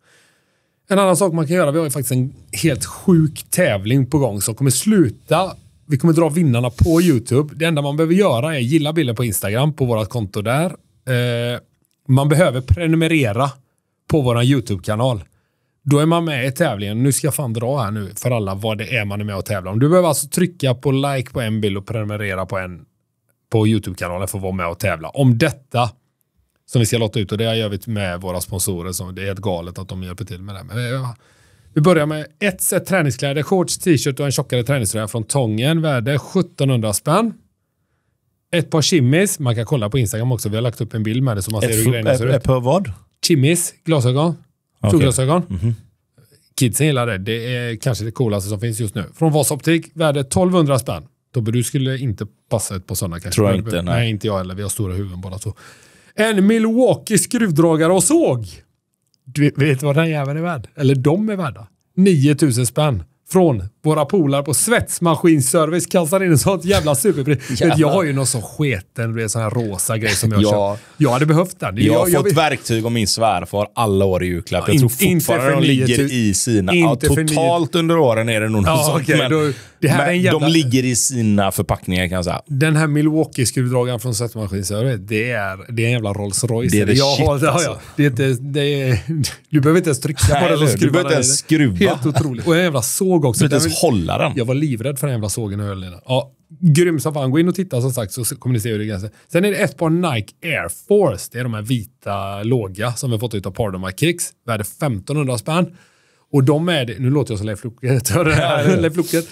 En annan sak man kan göra, vi har ju faktiskt en helt sjuk tävling på gång som kommer sluta vi kommer dra vinnarna på YouTube. Det enda man behöver göra är gilla bilden på Instagram, på vårt konto där. Eh, man behöver prenumerera på vår YouTube-kanal. Då är man med i tävlingen. Nu ska jag fan dra här nu för alla vad det är man är med och tävlar om. Du behöver alltså trycka på like på en bild och prenumerera på en på YouTube-kanalen för att vara med och tävla. Om detta som vi ska låta ut och det gör vi med våra sponsorer. Så det är helt galet att de hjälper till med det. Men, eh, vi börjar med ett set träningskläder, shorts, t-shirt och en tjockare träningströja från Tången, värde 1700 spänn. Ett par chimis, man kan kolla på Instagram också, vi har lagt upp en bild med det så man ser hur grejerna ser ut. Ett par vad? Chimis, glasögon, okay. Mm -hmm. Kidsen gillar det, det är kanske det coolaste som finns just nu. Från Vasoptik, värde 1200 spänn. Tobbe, du skulle inte passa ett par sådana kanske? Tror jag inte. Nej. nej, inte jag heller. Vi har stora huvuden båda två. En Milwaukee skruvdragare och såg. Du vet vad den jäveln är värd? Eller de är värda? 9000 spänn från våra polare på Svetsmaskinservice kastar in en sånt jävla superpris. Jag har ju någon sån sketen, du vet, sån här rosa grej som jag ja. köpt. Jag hade behövt den. Jag, jag har fått jag verktyg av min svärfar alla år i julklapp. Ja, jag in, tror fortfarande de ligger i sina. Ja, totalt under åren är det nog någon ja, sånt. Okay, men... då det här men jävla... De ligger i sina förpackningar kan jag säga. Den här Milwaukee-skruvdragaren från sättmaskinsservice, det är, det är en jävla Rolls Royce. Det är det jag shit, har, alltså. ja, det är inte, det är, Du behöver inte ens trycka på den och skruva. Du behöver inte ens skruva. Helt otroligt. Och en jävla såg också. Du behöver inte ens hålla den. Jag var livrädd för den jävla sågen och höll den. Ja, grym som fan. Gå in och titta som sagt så kommer ni se hur det är. Sen är det ett par Nike Air Force. Det är de här vita låga som vi har fått ut av Pardomark Kicks. Värde 1500 spänn. Och de är det. Nu låter jag som Leif Loket. Leif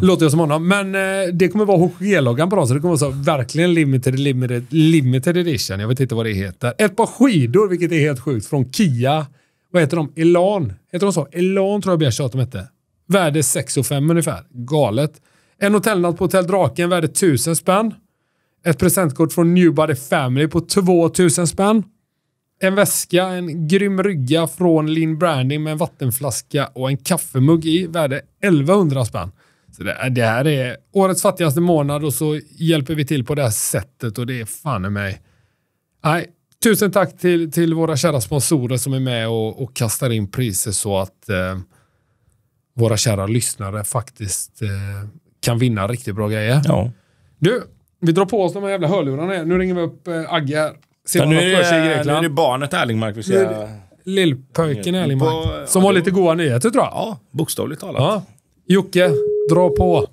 Låter jag som honom. Men eh, det kommer vara HG-loggan på dem, så det kommer vara så verkligen limited, limited, limited edition. Jag vet inte vad det heter. Ett par skidor, vilket är helt sjukt, från Kia. Vad heter de? Elan? Heter de så? Elan tror jag Bjärs att de hette. Värde 6 500 ungefär. Galet. En hotellnatt på Hotell Draken, värde 1000 spänn. Ett presentkort från Newbody Family på 2000 spänn en väska, en grym rygga från Lin Branding med en vattenflaska och en kaffemugg i, värde 1100 spänn. Så det, det, här är årets fattigaste månad och så hjälper vi till på det här sättet och det är fan i mig. Nej, tusen tack till, till våra kära sponsorer som är med och, och kastar in priser så att eh, våra kära lyssnare faktiskt eh, kan vinna riktigt bra grejer. Ja. Du, vi drar på oss de här jävla hörlurarna. Nu ringer vi upp eh, Agge här ser ja, nu, är det, nu är det barnet Erlingmark vi ska... Lillpöjken Erlingmark. På, som har lite goda nyheter tror jag. Ja, bokstavligt talat. Ja. Jocke, dra på.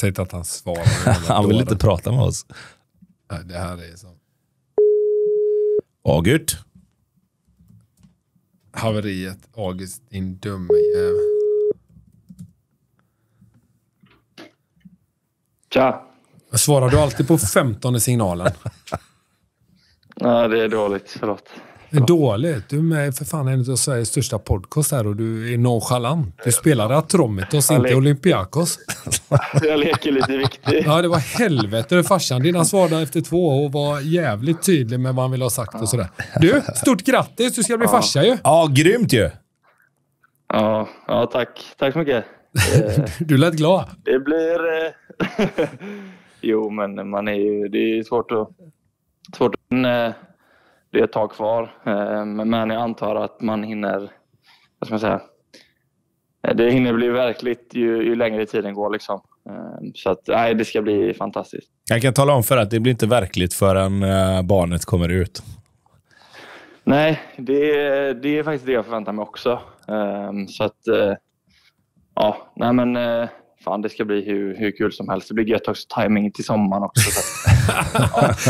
Säg inte att han svarar. han vill inte prata med oss. Det här är så. Agurt haveriet. August, din dumme jävel. Tja! Svarar du alltid på 15 signalen? Nej, det är dåligt. Förlåt. Dåligt. Du är med för fan en av Sveriges största podcast här och du är nonchalant. Du spelade Atromitos, inte Olympiakos. jag leker lite viktig. Ja, det var helvete farsan. Dina svar där efter två och var jävligt tydlig med vad han ville ha sagt och sådär. Du, stort grattis! Du ska bli ja. farsa ju. Ja, grymt ju! Ja, ja tack. Tack så mycket. du lät glad. Det blir... Eh, jo, men man är ju... Det är svårt att... Svårt att... Eh, det är ett tag kvar. Eh, men jag antar att man hinner, vad ska man säga, eh, det hinner bli verkligt ju, ju längre tiden går. Liksom. Eh, så att, nej, det ska bli fantastiskt. Jag kan tala om för att det blir inte verkligt förrän barnet kommer ut. Nej, det, det är faktiskt det jag förväntar mig också. Så att, ja, nej men fan det ska bli hur, hur kul som helst. Det blir gött också. Timing till sommaren också.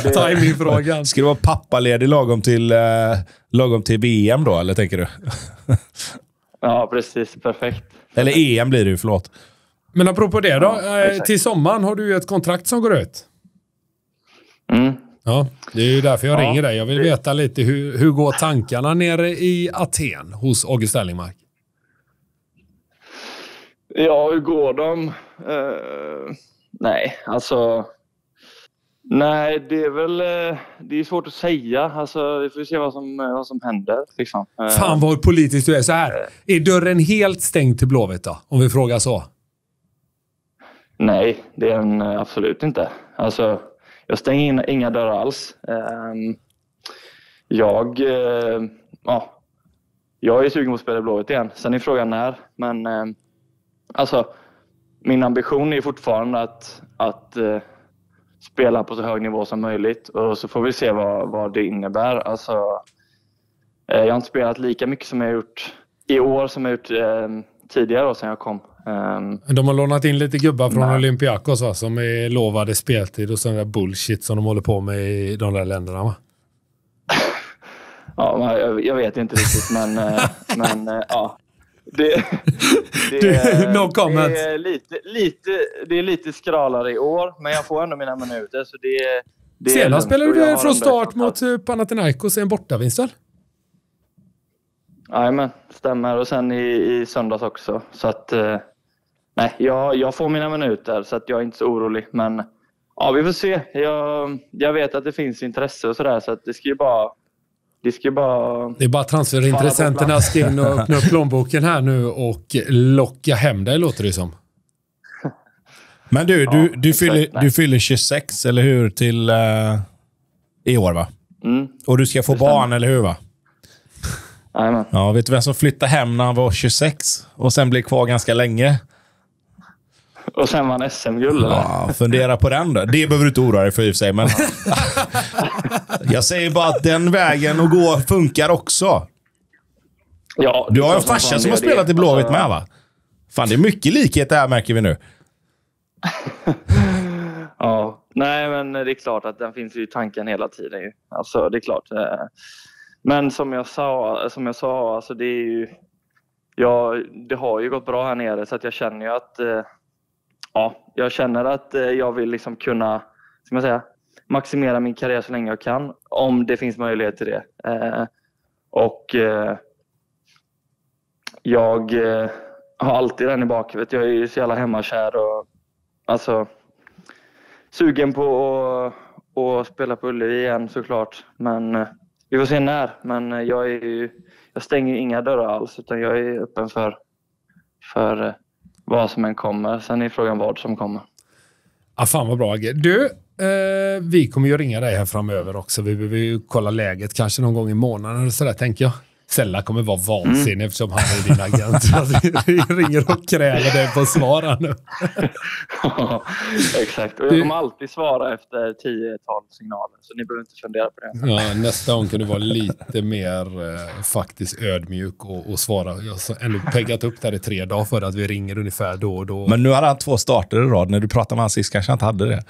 ja, Timingfrågan. Ska du vara pappaledig lagom till, eh, lagom till VM då, eller tänker du? ja, precis. Perfekt. Eller EM blir det ju, förlåt. Men apropå det då. Ja, eh, till sommaren har du ju ett kontrakt som går ut. Mm. Ja, det är ju därför jag ja, ringer dig. Jag vill veta lite hur, hur går tankarna nere i Aten hos August Erlingmark? Ja, hur går de? Uh, nej, alltså... Nej, det är väl eh, det är svårt att säga. Alltså, vi får se vad som, eh, vad som händer. Liksom. Fan vad politiskt du är. Så här. Är dörren helt stängd till Blåvitt då? Om vi frågar så. Nej, det är den absolut inte. Alltså, jag stänger in, inga dörrar alls. Ehm, jag, ja, jag är sugen på att spela i Blåvitt igen. Sen är frågan när. Men ehm, Alltså, min ambition är fortfarande att, att eh, spela på så hög nivå som möjligt och så får vi se vad, vad det innebär. Alltså, eh, jag har inte spelat lika mycket som jag har gjort i år som jag gjort eh, tidigare sedan jag kom. Um, de har lånat in lite gubbar från nej. Olympiakos va? som är lovade speltid och sån där bullshit som de håller på med i de där länderna va? ja, jag, jag, vet inte riktigt men, eh, men eh, ja. Det, det, no comment. Det är lite, lite, det är lite skralare i år, men jag får ändå mina minuter. Så det, det Senast spelade du från start mot eh, Panathinaikos i en bortavinst, väl? Jajamän, stämmer. Och sen i, i söndags också. Så att, eh, nej, jag, jag får mina minuter, så att jag är inte så orolig. Men ja, vi får se. Jag, jag vet att det finns intresse och sådär, så att det ska ju bara det ska bara... Det är bara transferintressenterna ska in och öppna upp plånboken här nu och locka hem dig, låter det som. Men du, du, ja, du, fyller, du fyller 26, eller hur? Till uh, i år, va? Mm. Och du ska få barn, eller hur? va? Amen. Ja, vet du vem som flyttade hem när han var 26 och sen blev kvar ganska länge? Och sen vann SM-guld. Ja, fundera på den då. Det behöver du inte oroa dig för i och för sig, men Jag säger bara att den vägen att gå funkar också. Ja, du har en farsa som har spelat i Blåvitt alltså... med va? Fan, det är mycket likhet här märker vi nu. ja, nej men det är klart att den finns ju i tanken hela tiden. Ju. Alltså, det är klart. Eh, men som jag sa, som jag sa alltså det är ju... Ja, det har ju gått bra här nere så att jag känner ju att... Eh, ja, jag känner att eh, jag vill liksom kunna... Ska man säga? maximera min karriär så länge jag kan, om det finns möjlighet till det. Eh, och eh, jag eh, har alltid den i bakhuvudet. Jag är ju så jävla hemmakär och alltså sugen på att, att spela på Ullevi igen såklart. Men eh, vi får se när. Men eh, jag, är ju, jag stänger inga dörrar alls utan jag är öppen för, för eh, vad som än kommer. Sen är frågan vad som kommer. Ah, fan vad bra Agge. Du, Eh, vi kommer ju ringa dig här framöver också. Vi behöver ju kolla läget kanske någon gång i månaden eller sådär tänker jag. Sella kommer vara vansinnig mm. eftersom han är din agent. Vi ringer och kräver dig på svara nu. exakt, och jag kommer alltid svara efter 10-12 signaler, så ni behöver inte fundera på det. Ja, nästa gång kan du vara lite mer eh, faktiskt ödmjuk och, och svara. Jag har ändå peggat upp där i tre dagar för att vi ringer ungefär då och då. Men nu hade han två starter i rad. När du pratade med honom sist kanske han inte hade det.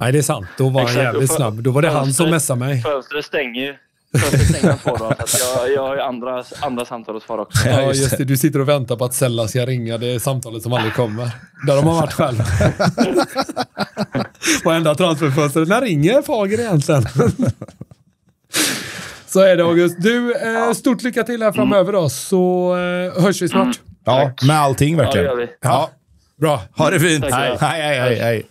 Nej, det är sant. Då var han jävligt snabb. Då var det han som messade mig. Fönstret stänger ju. Fönstret stänger på då, så jag, har ju andra, andra samtal att svara också. Ja, just det. Du sitter och väntar på att Sella ska ringa det samtalet som aldrig kommer. Där de har varit själv. Varenda transferfönster. När ringer Fager egentligen? Så är det August. Du, eh, stort lycka till här framöver då, så eh, hörs vi snart. Ja, med allting verkligen. Ja, det gör vi. Ja. Bra. Ha det fint. Tack, hej, hej, hej. hej.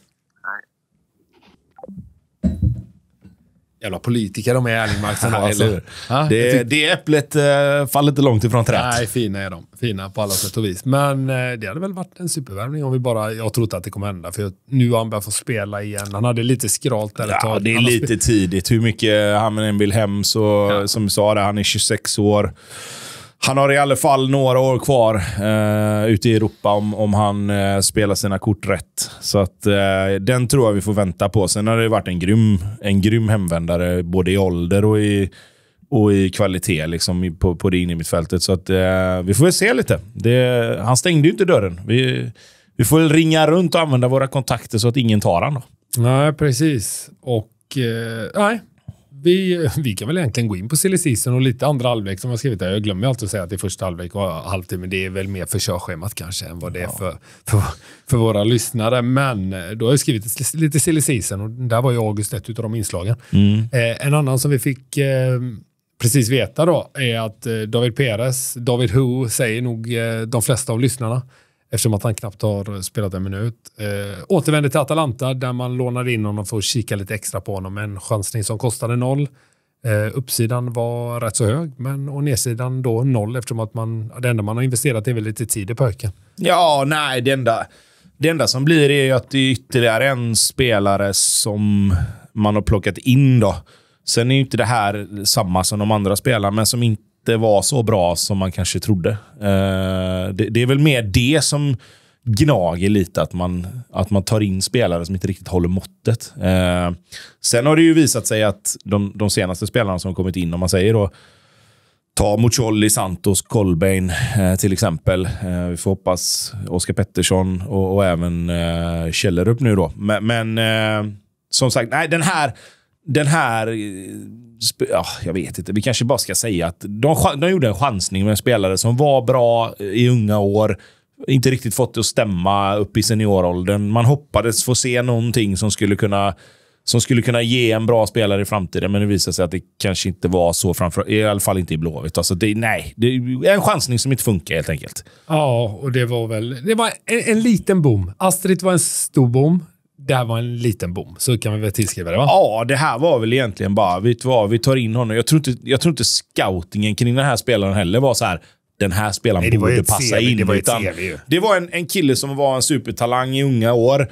jävla politiker de är, Erlingmarksarna. alltså, det, det äpplet eh, faller inte långt ifrån trädet. Nej, fina är de. Fina på alla sätt och vis. Men eh, det hade väl varit en supervärvning om vi bara... Jag tror inte att det kommer hända, för nu har han börjat få spela igen. Han hade lite skralt där ett ja, ett Det är lite tidigt. Hur mycket han än vill hem, så, ja. som vi sa, där, han är 26 år. Han har i alla fall några år kvar eh, ute i Europa om, om han eh, spelar sina kort rätt. Så att, eh, den tror jag vi får vänta på. Sen har det varit en grym, en grym hemvändare, både i ålder och i, och i kvalitet liksom, på, på det innermittfältet. Så att, eh, vi får väl se lite. Det, han stängde ju inte dörren. Vi, vi får väl ringa runt och använda våra kontakter så att ingen tar han då. Nej, precis. Och eh, nej, vi, vi kan väl egentligen gå in på silly season och lite andra halvlek som jag skrivit där. Jag glömmer alltid att säga att det är första halvlek och halvtid, men det är väl mer för körschemat kanske än vad det är för, för, för, våra lyssnare. Men eh, då har jag skrivit lite silly season och där var ju August ett av de inslagen. Mm. Eh, en annan som vi fick eh, precis veta då är att eh, David Perez, David Who, säger nog eh, de flesta av lyssnarna eftersom att han knappt har spelat en minut. Eh, återvänder till Atalanta där man lånade in honom för att kika lite extra på honom. En chansning som kostade noll. Eh, uppsidan var rätt så hög, men och nedsidan då noll eftersom att man, det enda man har investerat är väl lite tid i pöken. Ja, nej, det enda, det enda som blir är ju att det är ytterligare en spelare som man har plockat in. då. Sen är ju inte det här samma som de andra spelarna, men som inte inte var så bra som man kanske trodde. Eh, det, det, är väl mer det som gnager lite, att man, att man tar in spelare som inte riktigt håller måttet. Eh, sen har det ju visat sig att de, de senaste spelarna som kommit in, om man säger då, Ta Mucolli, Santos, Colbain eh, till exempel. Eh, vi får hoppas Oskar Pettersson och, och, även eh, Källerup nu då. Men, men eh, som sagt, nej, den här, den här ja, jag vet inte. Vi kanske bara ska säga att de, de gjorde en chansning med en spelare som var bra eh, i unga år. Inte riktigt fått det att stämma upp i senioråldern. Man hoppades få se någonting som skulle kunna som skulle kunna ge en bra spelare i framtiden, men det visade sig att det kanske inte var så, framför, i alla fall inte i Blåvitt. Alltså det, nej, det är en chansning som inte funkar helt enkelt. Ja, och det var väl det var en, en liten boom. Astrid var en stor boom det här var en liten bom, så kan vi väl tillskriva det va? Ja, det här var väl egentligen bara, vet du vad, vi tar in honom. Jag tror inte, jag tror inte scoutingen kring den här spelaren heller var så här, den här spelaren Nej, borde passa CV, in. Det var, utan, CV, det var en, en kille som var en supertalang i unga år.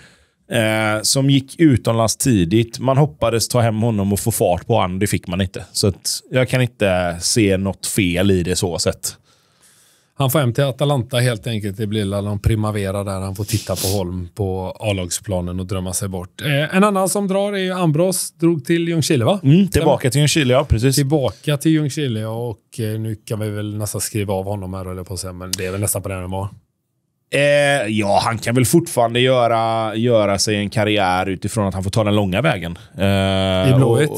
Eh, som gick utomlands tidigt. Man hoppades ta hem honom och få fart på honom. Det fick man inte. Så jag kan inte se något fel i det så sett. Han får hem till Atalanta helt enkelt. Det blir någon primavera där han får titta på Holm på A-lagsplanen och drömma sig bort. Eh, en annan som drar är Ambros. Drog till Ljungskile va? Mm, tillbaka till Ljungskile, ja precis. Tillbaka till Ljungskile och eh, nu kan vi väl nästan skriva av honom här eller på sig, men det är väl nästan på den nivån. Eh, ja, han kan väl fortfarande göra, göra sig en karriär utifrån att han får ta den långa vägen. Eh, I Blåvitt?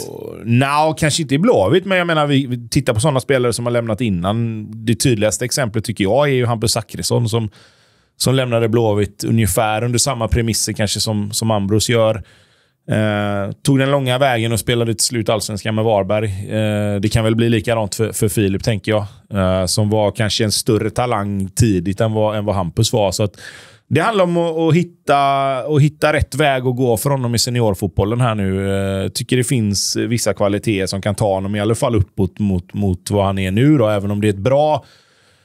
Nej, kanske inte i Blåvitt, men jag menar, vi, vi tittar på sådana spelare som har lämnat innan. Det tydligaste exemplet tycker jag är ju Hampus Zachrisson som, som lämnade Blåvitt ungefär under samma premisser kanske som, som Ambros gör. Eh, tog den långa vägen och spelade till slut allsvenskan med Varberg. Eh, det kan väl bli likadant för, för Filip, tänker jag. Eh, som var kanske en större talang tidigt än vad, än vad Hampus var. Så att, det handlar om att, att, hitta, att hitta rätt väg att gå för honom i seniorfotbollen här nu. Jag eh, tycker det finns vissa kvaliteter som kan ta honom i alla fall uppåt mot, mot vad han är nu. Då, även om det är ett bra,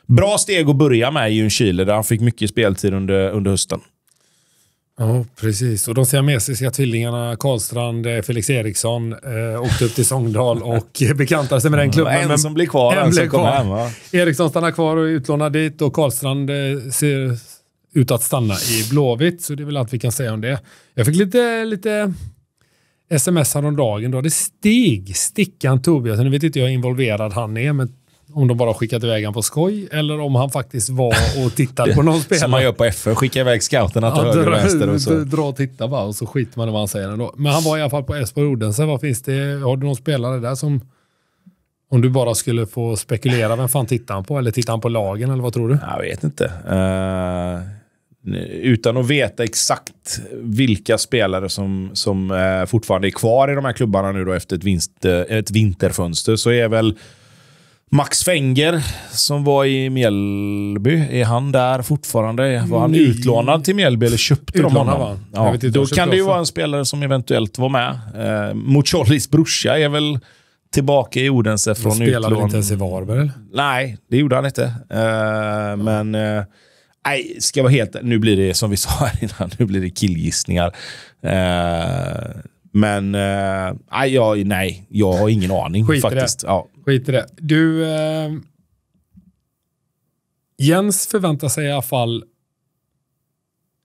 bra steg att börja med i Ljungskile, där han fick mycket speltid under, under hösten. Ja, precis. Och de siamesiska tvillingarna Karlstrand, eh, Felix Eriksson, eh, åkte upp till Sångdal och bekantade sig med den mm. klubben. Mm, en som blir kvar, en, en som kommer hem. Eriksson stannar kvar och är utlånad dit och Karlstrand eh, ser ut att stanna i Blåvitt, så det är väl allt vi kan säga om det. Jag fick lite, lite sms häromdagen. Då det Stig, Stickan Tobiasson, nu vet inte jag hur involverad han är, men om de bara skickat iväg honom på skoj eller om han faktiskt var och tittade på någon spelare. Som man gör på FF, skicka iväg scouterna till ja, höger och vänster. Och så. Dra och titta bara och så skiter man i vad han säger ändå. Men han var i alla fall på Esbjerg Odense. Vad finns det? Har du någon spelare där som... Om du bara skulle få spekulera, vem fan tittar han på? Eller tittar han på lagen, eller vad tror du? Jag vet inte. Uh, utan att veta exakt vilka spelare som, som uh, fortfarande är kvar i de här klubbarna nu då efter ett, vinst, eh, ett vinterfönster så är väl Max Fenger som var i Mjällby, är han där fortfarande? Var han Ny... utlånad till Mjällby eller köpte de honom? Va? Ja. Inte, Då kan det ju vara en spelare som eventuellt var med. Eh, Mucholis brorsa är väl tillbaka i Odense från utlån. Spelade utlån... inte ens i Varberg? Nej, det gjorde han inte. Eh, Men... Eh, Nej, ska vara helt... Nu blir det som vi sa här innan, nu blir det killgissningar. Eh, men eh, jag, nej, jag har ingen aning Skit faktiskt. det. Ja. Skit i det. Du, eh, Jens förväntar sig i alla fall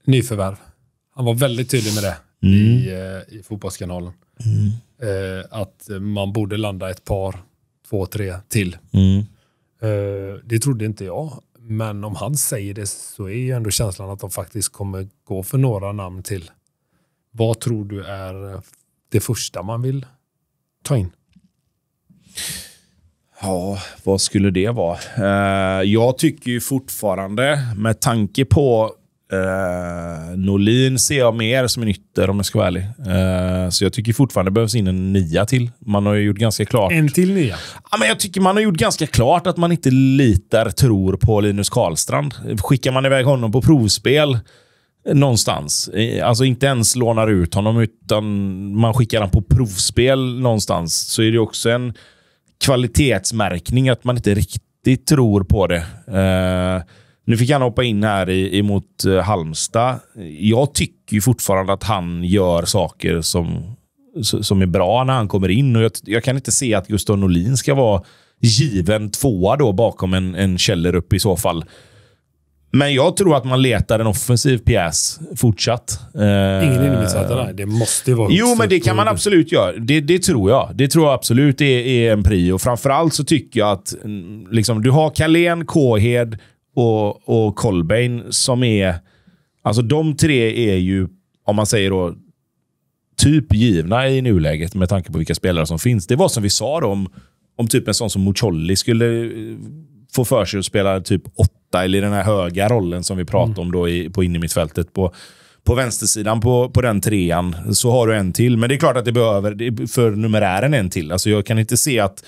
nyförvärv. Han var väldigt tydlig med det mm. i, eh, i Fotbollskanalen. Mm. Eh, att man borde landa ett par, två, tre till. Mm. Eh, det trodde inte jag. Men om han säger det så är ju ändå känslan att de faktiskt kommer gå för några namn till. Vad tror du är eh, det första man vill ta in? Ja, vad skulle det vara? Eh, jag tycker ju fortfarande, med tanke på eh, Norlin ser jag mer som en ytter om jag ska vara ärlig. Eh, så jag tycker fortfarande det behövs in en nia till. Man har ju gjort ganska klart... En till nia? Ja, men jag tycker man har gjort ganska klart att man inte litar, tror på Linus Karlstrand. Skickar man iväg honom på provspel någonstans. Alltså inte ens lånar ut honom, utan man skickar honom på provspel någonstans. Så är det också en kvalitetsmärkning att man inte riktigt tror på det. Uh, nu fick han hoppa in här i, emot eh, Halmstad. Jag tycker fortfarande att han gör saker som, som är bra när han kommer in. Och jag, jag kan inte se att Gustav Norlin ska vara given tvåa då bakom en, en Källerup i så fall. Men jag tror att man letar en offensiv pjäs fortsatt. Ingen eh, innermittfältare? Det måste vara... Jo, men det kan man absolut göra. Det, det tror jag. Det tror jag absolut är, är en prio. Framförallt så tycker jag att mm, liksom, du har Kalén, Kåhed och, och Kolbein som är... Alltså de tre är ju, om man säger då, typ givna i nuläget med tanke på vilka spelare som finns. Det var som vi sa då, om, om typ en sån som Mucolli skulle eh, få för sig att spela typ åtta åtta, eller i den här höga rollen som vi pratade mm. om då i, på innermittfältet. På, på vänstersidan på, på den trean så har du en till. Men det är klart att det behöver, för numerären, en till. Alltså jag kan inte se att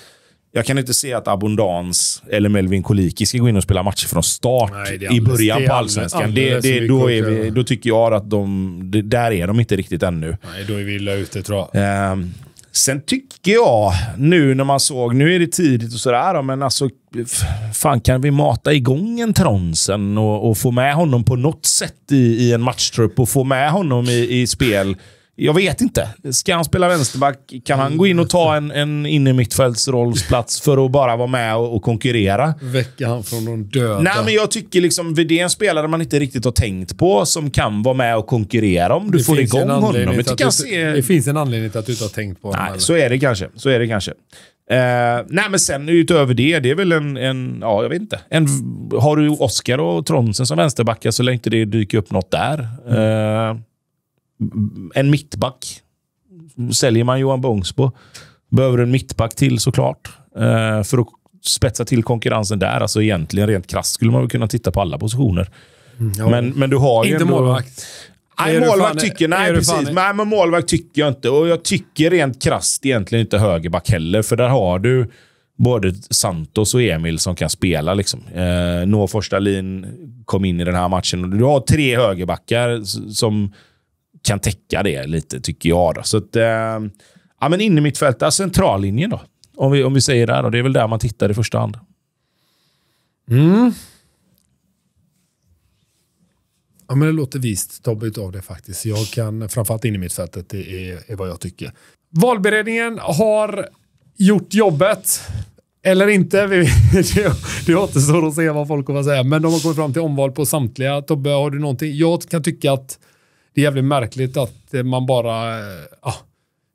jag kan inte se att Abundans eller Melvin Koliki ska gå in och spela matcher från start Nej, i början på allsvenskan. då, då tycker jag att de... där är de inte riktigt ännu. Nej, då är vi illa ute tror jag. Um, Sen tycker jag, nu när man såg, nu är det tidigt och sådär, men alltså fan kan vi mata igång en Tronsen och, och få med honom på något sätt i, i en matchtrupp och få med honom i, i spel? Jag vet inte. Ska han spela vänsterback? Kan han gå in och ta en, en innermittfältsrollsplats för att bara vara med och, och konkurrera? Väcka han från de döda? Nej, men jag tycker liksom Widén är en spelare man inte riktigt har tänkt på som kan vara med och konkurrera om du det får igång honom. Jag tycker se... Det finns en anledning till att du inte har tänkt på honom. Nej, så är det kanske. Så är det kanske. Uh, nej, men sen utöver det, det är väl en, en ja, jag vet inte. En, har du Oskar och Tromsen som vänsterbackar så lär inte det dyka upp något där. Uh, en mittback. Säljer man Johan Bångsbo behöver en mittback till såklart. Eh, för att spetsa till konkurrensen där. Alltså egentligen rent krasst skulle man väl kunna titta på alla positioner. Mm, men, men du har ju Inte ändå... målvakt. Nej, målvakt tycker, nej, precis. nej, men målvakt tycker jag inte. Och jag tycker rent krast egentligen inte högerback heller, för där har du både Santos och Emil som kan spela. Liksom. Eh, Nå första lin kom in i den här matchen. Du har tre högerbackar som kan täcka det lite, tycker jag. Då. Så att, eh, ja, men in i mittfältet, alltså, centrallinjen då. Om vi, om vi säger där, då, det är väl där man tittar i första hand. Mm. Ja, men det låter vist Tobbe av det faktiskt. Jag kan framförallt in i mittfältet, det är, är vad jag tycker. Valberedningen har gjort jobbet. Eller inte. Det, det återstår att se vad folk kommer att säga. Men de har kommit fram till omval på samtliga. Tobbe, har du någonting? Jag kan tycka att det är jävligt märkligt att man bara ja, eh, ah,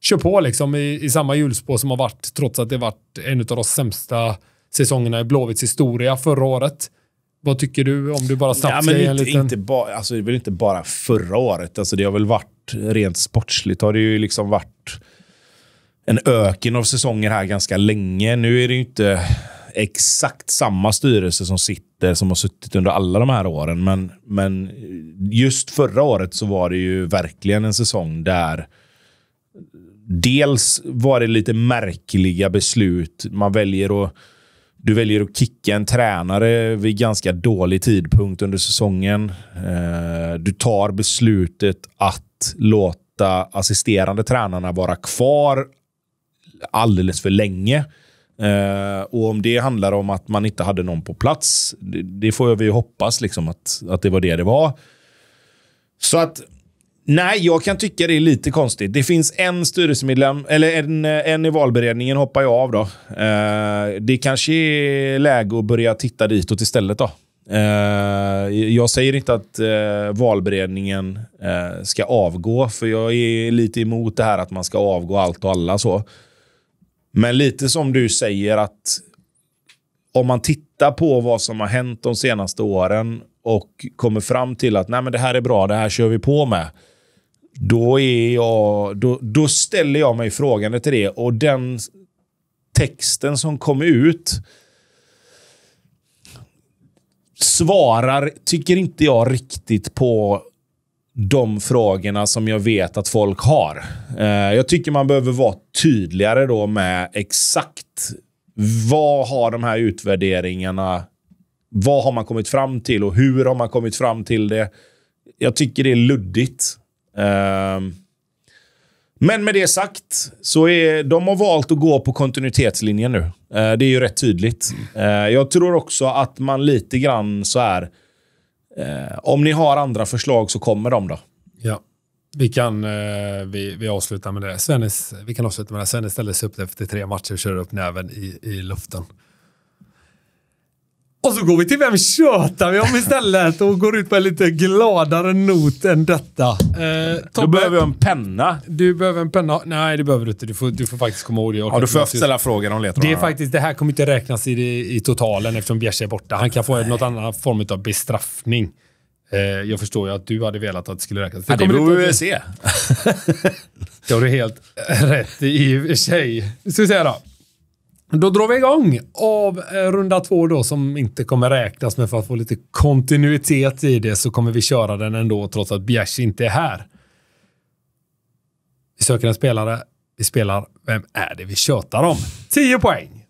kör på liksom i, i samma hjulspår som har varit, trots att det varit en av de sämsta säsongerna i Blåvitts historia förra året. Vad tycker du om du bara snabbt ja, men inte, en liten... Inte ba, alltså, det är väl inte bara förra året. Alltså, det har väl varit, rent sportsligt har det ju liksom varit en öken av säsonger här ganska länge. Nu är det ju inte exakt samma styrelse som sitter, som har suttit under alla de här åren. Men, men just förra året så var det ju verkligen en säsong där dels var det lite märkliga beslut. Man väljer att du väljer att kicka en tränare vid ganska dålig tidpunkt under säsongen. Eh, du tar beslutet att låta assisterande tränarna vara kvar alldeles för länge. Eh, och om det handlar om att man inte hade någon på plats, det, det får vi hoppas liksom att, att det var det det var. Så att, nej, jag kan tycka det är lite konstigt. Det finns en styrelsemedlem, eller en, en i valberedningen hoppar jag av då. Eh, det kanske är läge att börja titta ditåt istället då. Eh, jag säger inte att eh, valberedningen eh, ska avgå, för jag är lite emot det här att man ska avgå allt och alla så. Men lite som du säger att om man tittar på vad som har hänt de senaste åren och kommer fram till att Nej, men det här är bra, det här kör vi på med. Då, är jag, då, då ställer jag mig frågande till det. Och den texten som kom ut svarar, tycker inte jag riktigt på de frågorna som jag vet att folk har. Eh, jag tycker man behöver vara tydligare då med exakt vad har de här utvärderingarna, vad har man kommit fram till och hur har man kommit fram till det? Jag tycker det är luddigt. Eh, men med det sagt, så är, de har valt att gå på kontinuitetslinjen nu. Eh, det är ju rätt tydligt. Jag tror också att man lite grann så här Eh, om ni har andra förslag så kommer de då. Ja. Vi kan eh, vi, vi avslutar med det. Svennis, vi kan avsluta med det. Svennis ställde sig upp efter tre matcher och körde upp näven i, i luften. Och så går vi till Vem tjötar vi om istället och går ut på en lite gladare not än detta. Eh, Tobbe, Då behöver jag en penna. Du behöver en penna. Nej, det behöver du inte. Du får, du får faktiskt komma ihåg det. Ja, du får jag ställa frågan om ledtrådarna. Det, är faktiskt, det här kommer inte räknas i, i totalen eftersom Bjärs är borta. Han kan få Nej. något annan form av bestraffning. Eh, jag förstår ju att du hade velat att det skulle räknas. Det, ja, det beror vi se. det har du helt rätt i, i och för sig. Ska vi säga då. Då drar vi igång av eh, runda två då som inte kommer räknas, men för att få lite kontinuitet i det så kommer vi köra den ändå trots att Bjärs inte är här. Vi söker en spelare. Vi spelar Vem är det vi tjötar om? 10 poäng.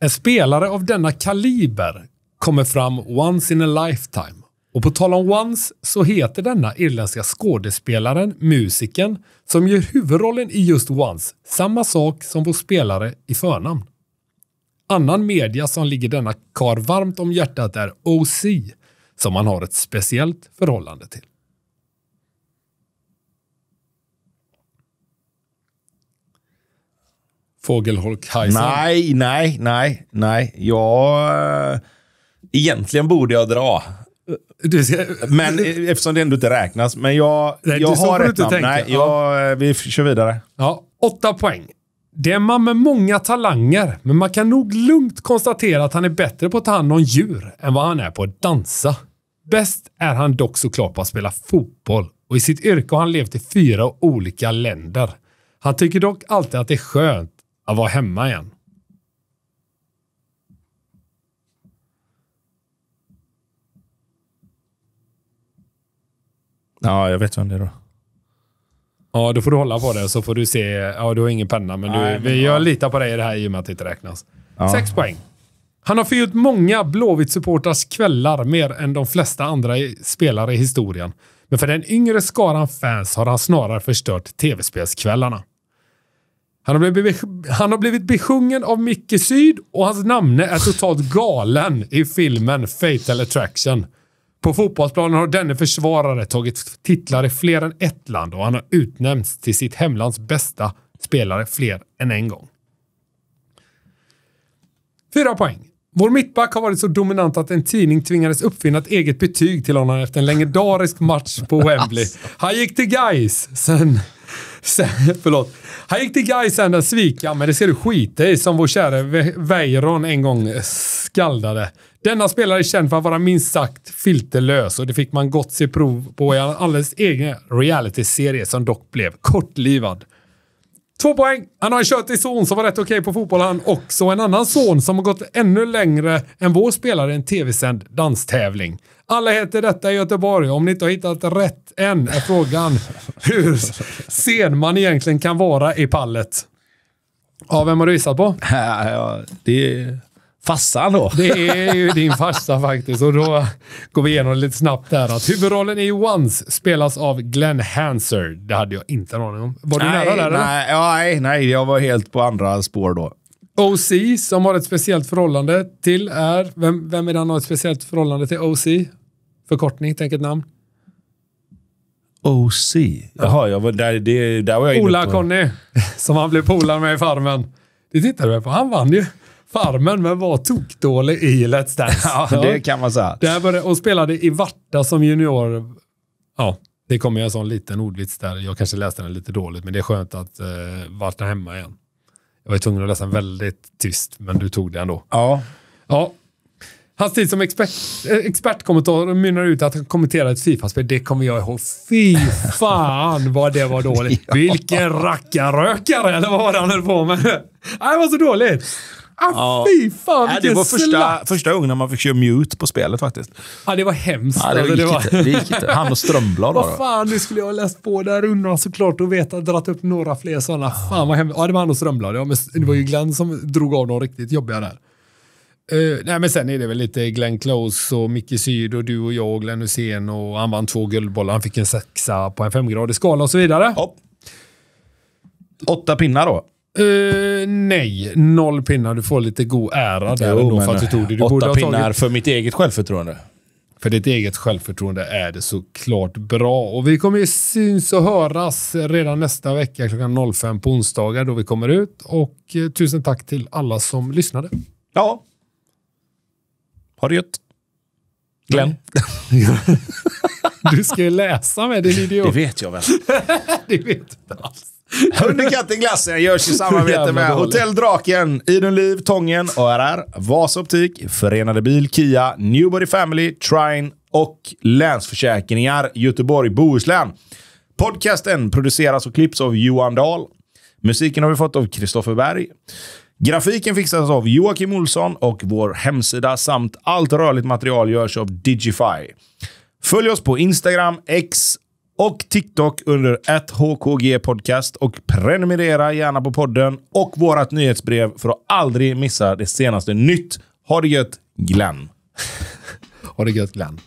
En spelare av denna kaliber kommer fram once in a lifetime. Och på tal om once så heter denna irländska skådespelaren, musikern, som gör huvudrollen i just once, samma sak som vår spelare i förnamn. Annan media som ligger denna kar varmt om hjärtat är OC, som han har ett speciellt förhållande till. Fågelholk-Heisen? Nej, nej, nej, nej. Jag... Eh, egentligen borde jag dra. Ska... Men eh, eftersom det ändå inte räknas. Men jag, nej, jag har ett namn. Nej, jag, eh, vi kör vidare. Ja, åtta poäng. Det är en man med många talanger, men man kan nog lugnt konstatera att han är bättre på att ta hand om djur än vad han är på att dansa. Bäst är han dock såklart på att spela fotboll och i sitt yrke har han levt i fyra olika länder. Han tycker dock alltid att det är skönt att vara hemma igen. Ja, jag vet vem det är då. Ja, då får du hålla på det så får du se. Ja, du har ingen penna, men, Nej, du, men jag ja. litar på dig i det här i och med att det inte räknas. Ja. Sex poäng. Han har förgjort många blåvitt supportrars kvällar mer än de flesta andra spelare i historien. Men för den yngre skaran fans har han snarare förstört tv-spelskvällarna. Han han har blivit besjungen av Micke Syd och hans namne är totalt galen i filmen Fatal Attraction. På fotbollsplanen har denne försvarare tagit titlar i fler än ett land och han har utnämnts till sitt hemlands bästa spelare fler än en gång. Fyra poäng. Vår mittback har varit så dominant att en tidning tvingades uppfinna ett eget betyg till honom efter en legendarisk match på Wembley. Alltså. Han gick till Gais sen... sen förlåt. Han gick till Gais sen den svika, men det ska du skita i som vår käre Veiron en gång skaldade. Denna spelare är känd för att vara minst sagt filterlös och det fick man gott se prov på i hans alldeles egen realityserie som dock blev kortlivad. Två poäng! Han har en köttig son som var rätt okej på fotboll han också. En annan son som har gått ännu längre än vår spelare i en tv-sänd danstävling. Alla heter detta i Göteborg. Om ni inte har hittat rätt än är frågan hur sen man egentligen kan vara i pallet. Ja, vem har du gissat på? Ja, det är Farsan då? Det är ju din farsa faktiskt. Och då går vi igenom lite snabbt där. Att huvudrollen i Once spelas av Glenn Hanser. Det hade jag inte en aning om. Var du nej, nära där? Nej, eller? nej, nej, jag var helt på andra spår då. OC, som har ett speciellt förhållande till, är... Vem, vem är det han har ett speciellt förhållande till? OC? Förkortning, tänk ett namn. OC? Jaha, jag var, där, det, där var jag Ola inne på... Conny, som han blev polare med i Farmen. Det tittade du på. Han vann ju. Farmen, men var tokdålig i Let's Dance. Ja, det kan man säga. Där började, och spelade i Varta som junior. Ja, det kommer jag en sån liten ordvits där. Jag kanske läste den lite dåligt, men det är skönt att eh, Varta hemma igen. Jag var tvungen att läsa den väldigt tyst, men du tog det ändå. Ja. ja. Hans tid som expert, eh, expertkommentator mynnar ut att han kommenterade ett Fifa-spel. Det kommer jag ihåg. Fy fan vad det var dåligt. Vilken rackarrökare, eller vad var det han höll på med? Det var så dåligt. Ah, Fy fan ja, Det var första, första gången man fick köra mute på spelet faktiskt. Ja, det var hemskt. Ja, det, alltså, gick det, var... Inte, det gick inte. Han och Strömblad Vad fan, nu skulle jag ha läst på där undan såklart och veta, Dratt upp några fler sådana. Fan vad hemskt. Ja, det var han och Strömblad. Ja, men det var ju Glenn som drog av de riktigt jobbiga där. Uh, nej, men sen är det väl lite Glenn Close och Micke Syd och du och jag och Glenn Hussein och han vann två guldbollar. Han fick en sexa på en femgradig skala och så vidare. Hopp. Åtta pinnar då. Uh, nej, noll pinnar. Du får lite god ära där jo, ändå för att du tog det. Du åtta pinnar tagit... för mitt eget självförtroende. För ditt eget självförtroende är det såklart bra. Och vi kommer ju syns och höras redan nästa vecka klockan 05 på onsdagar då vi kommer ut. Och eh, tusen tack till alla som lyssnade. Ja. Ha det gött. Glenn. Du ska ju läsa med din idiot. Det vet jag väl. det vet du inte alls. Hunden, katten, glassen görs i samarbete med Hotell Draken, Idun, Liv, Tången, ARR, Vasa Optik, Förenade Bil, Kia, Newbody Family, Trine och Länsförsäkringar Göteborg-Bohuslän. Podcasten produceras och klipps av Johan Dahl. Musiken har vi fått av Kristoffer Berg. Grafiken fixas av Joakim Olsson och vår hemsida samt allt rörligt material görs av Digify. Följ oss på Instagram, X och TikTok under HKG Podcast och prenumerera gärna på podden och vårt nyhetsbrev för att aldrig missa det senaste nytt. Ha det gött, Glenn! ha det gött, Glenn!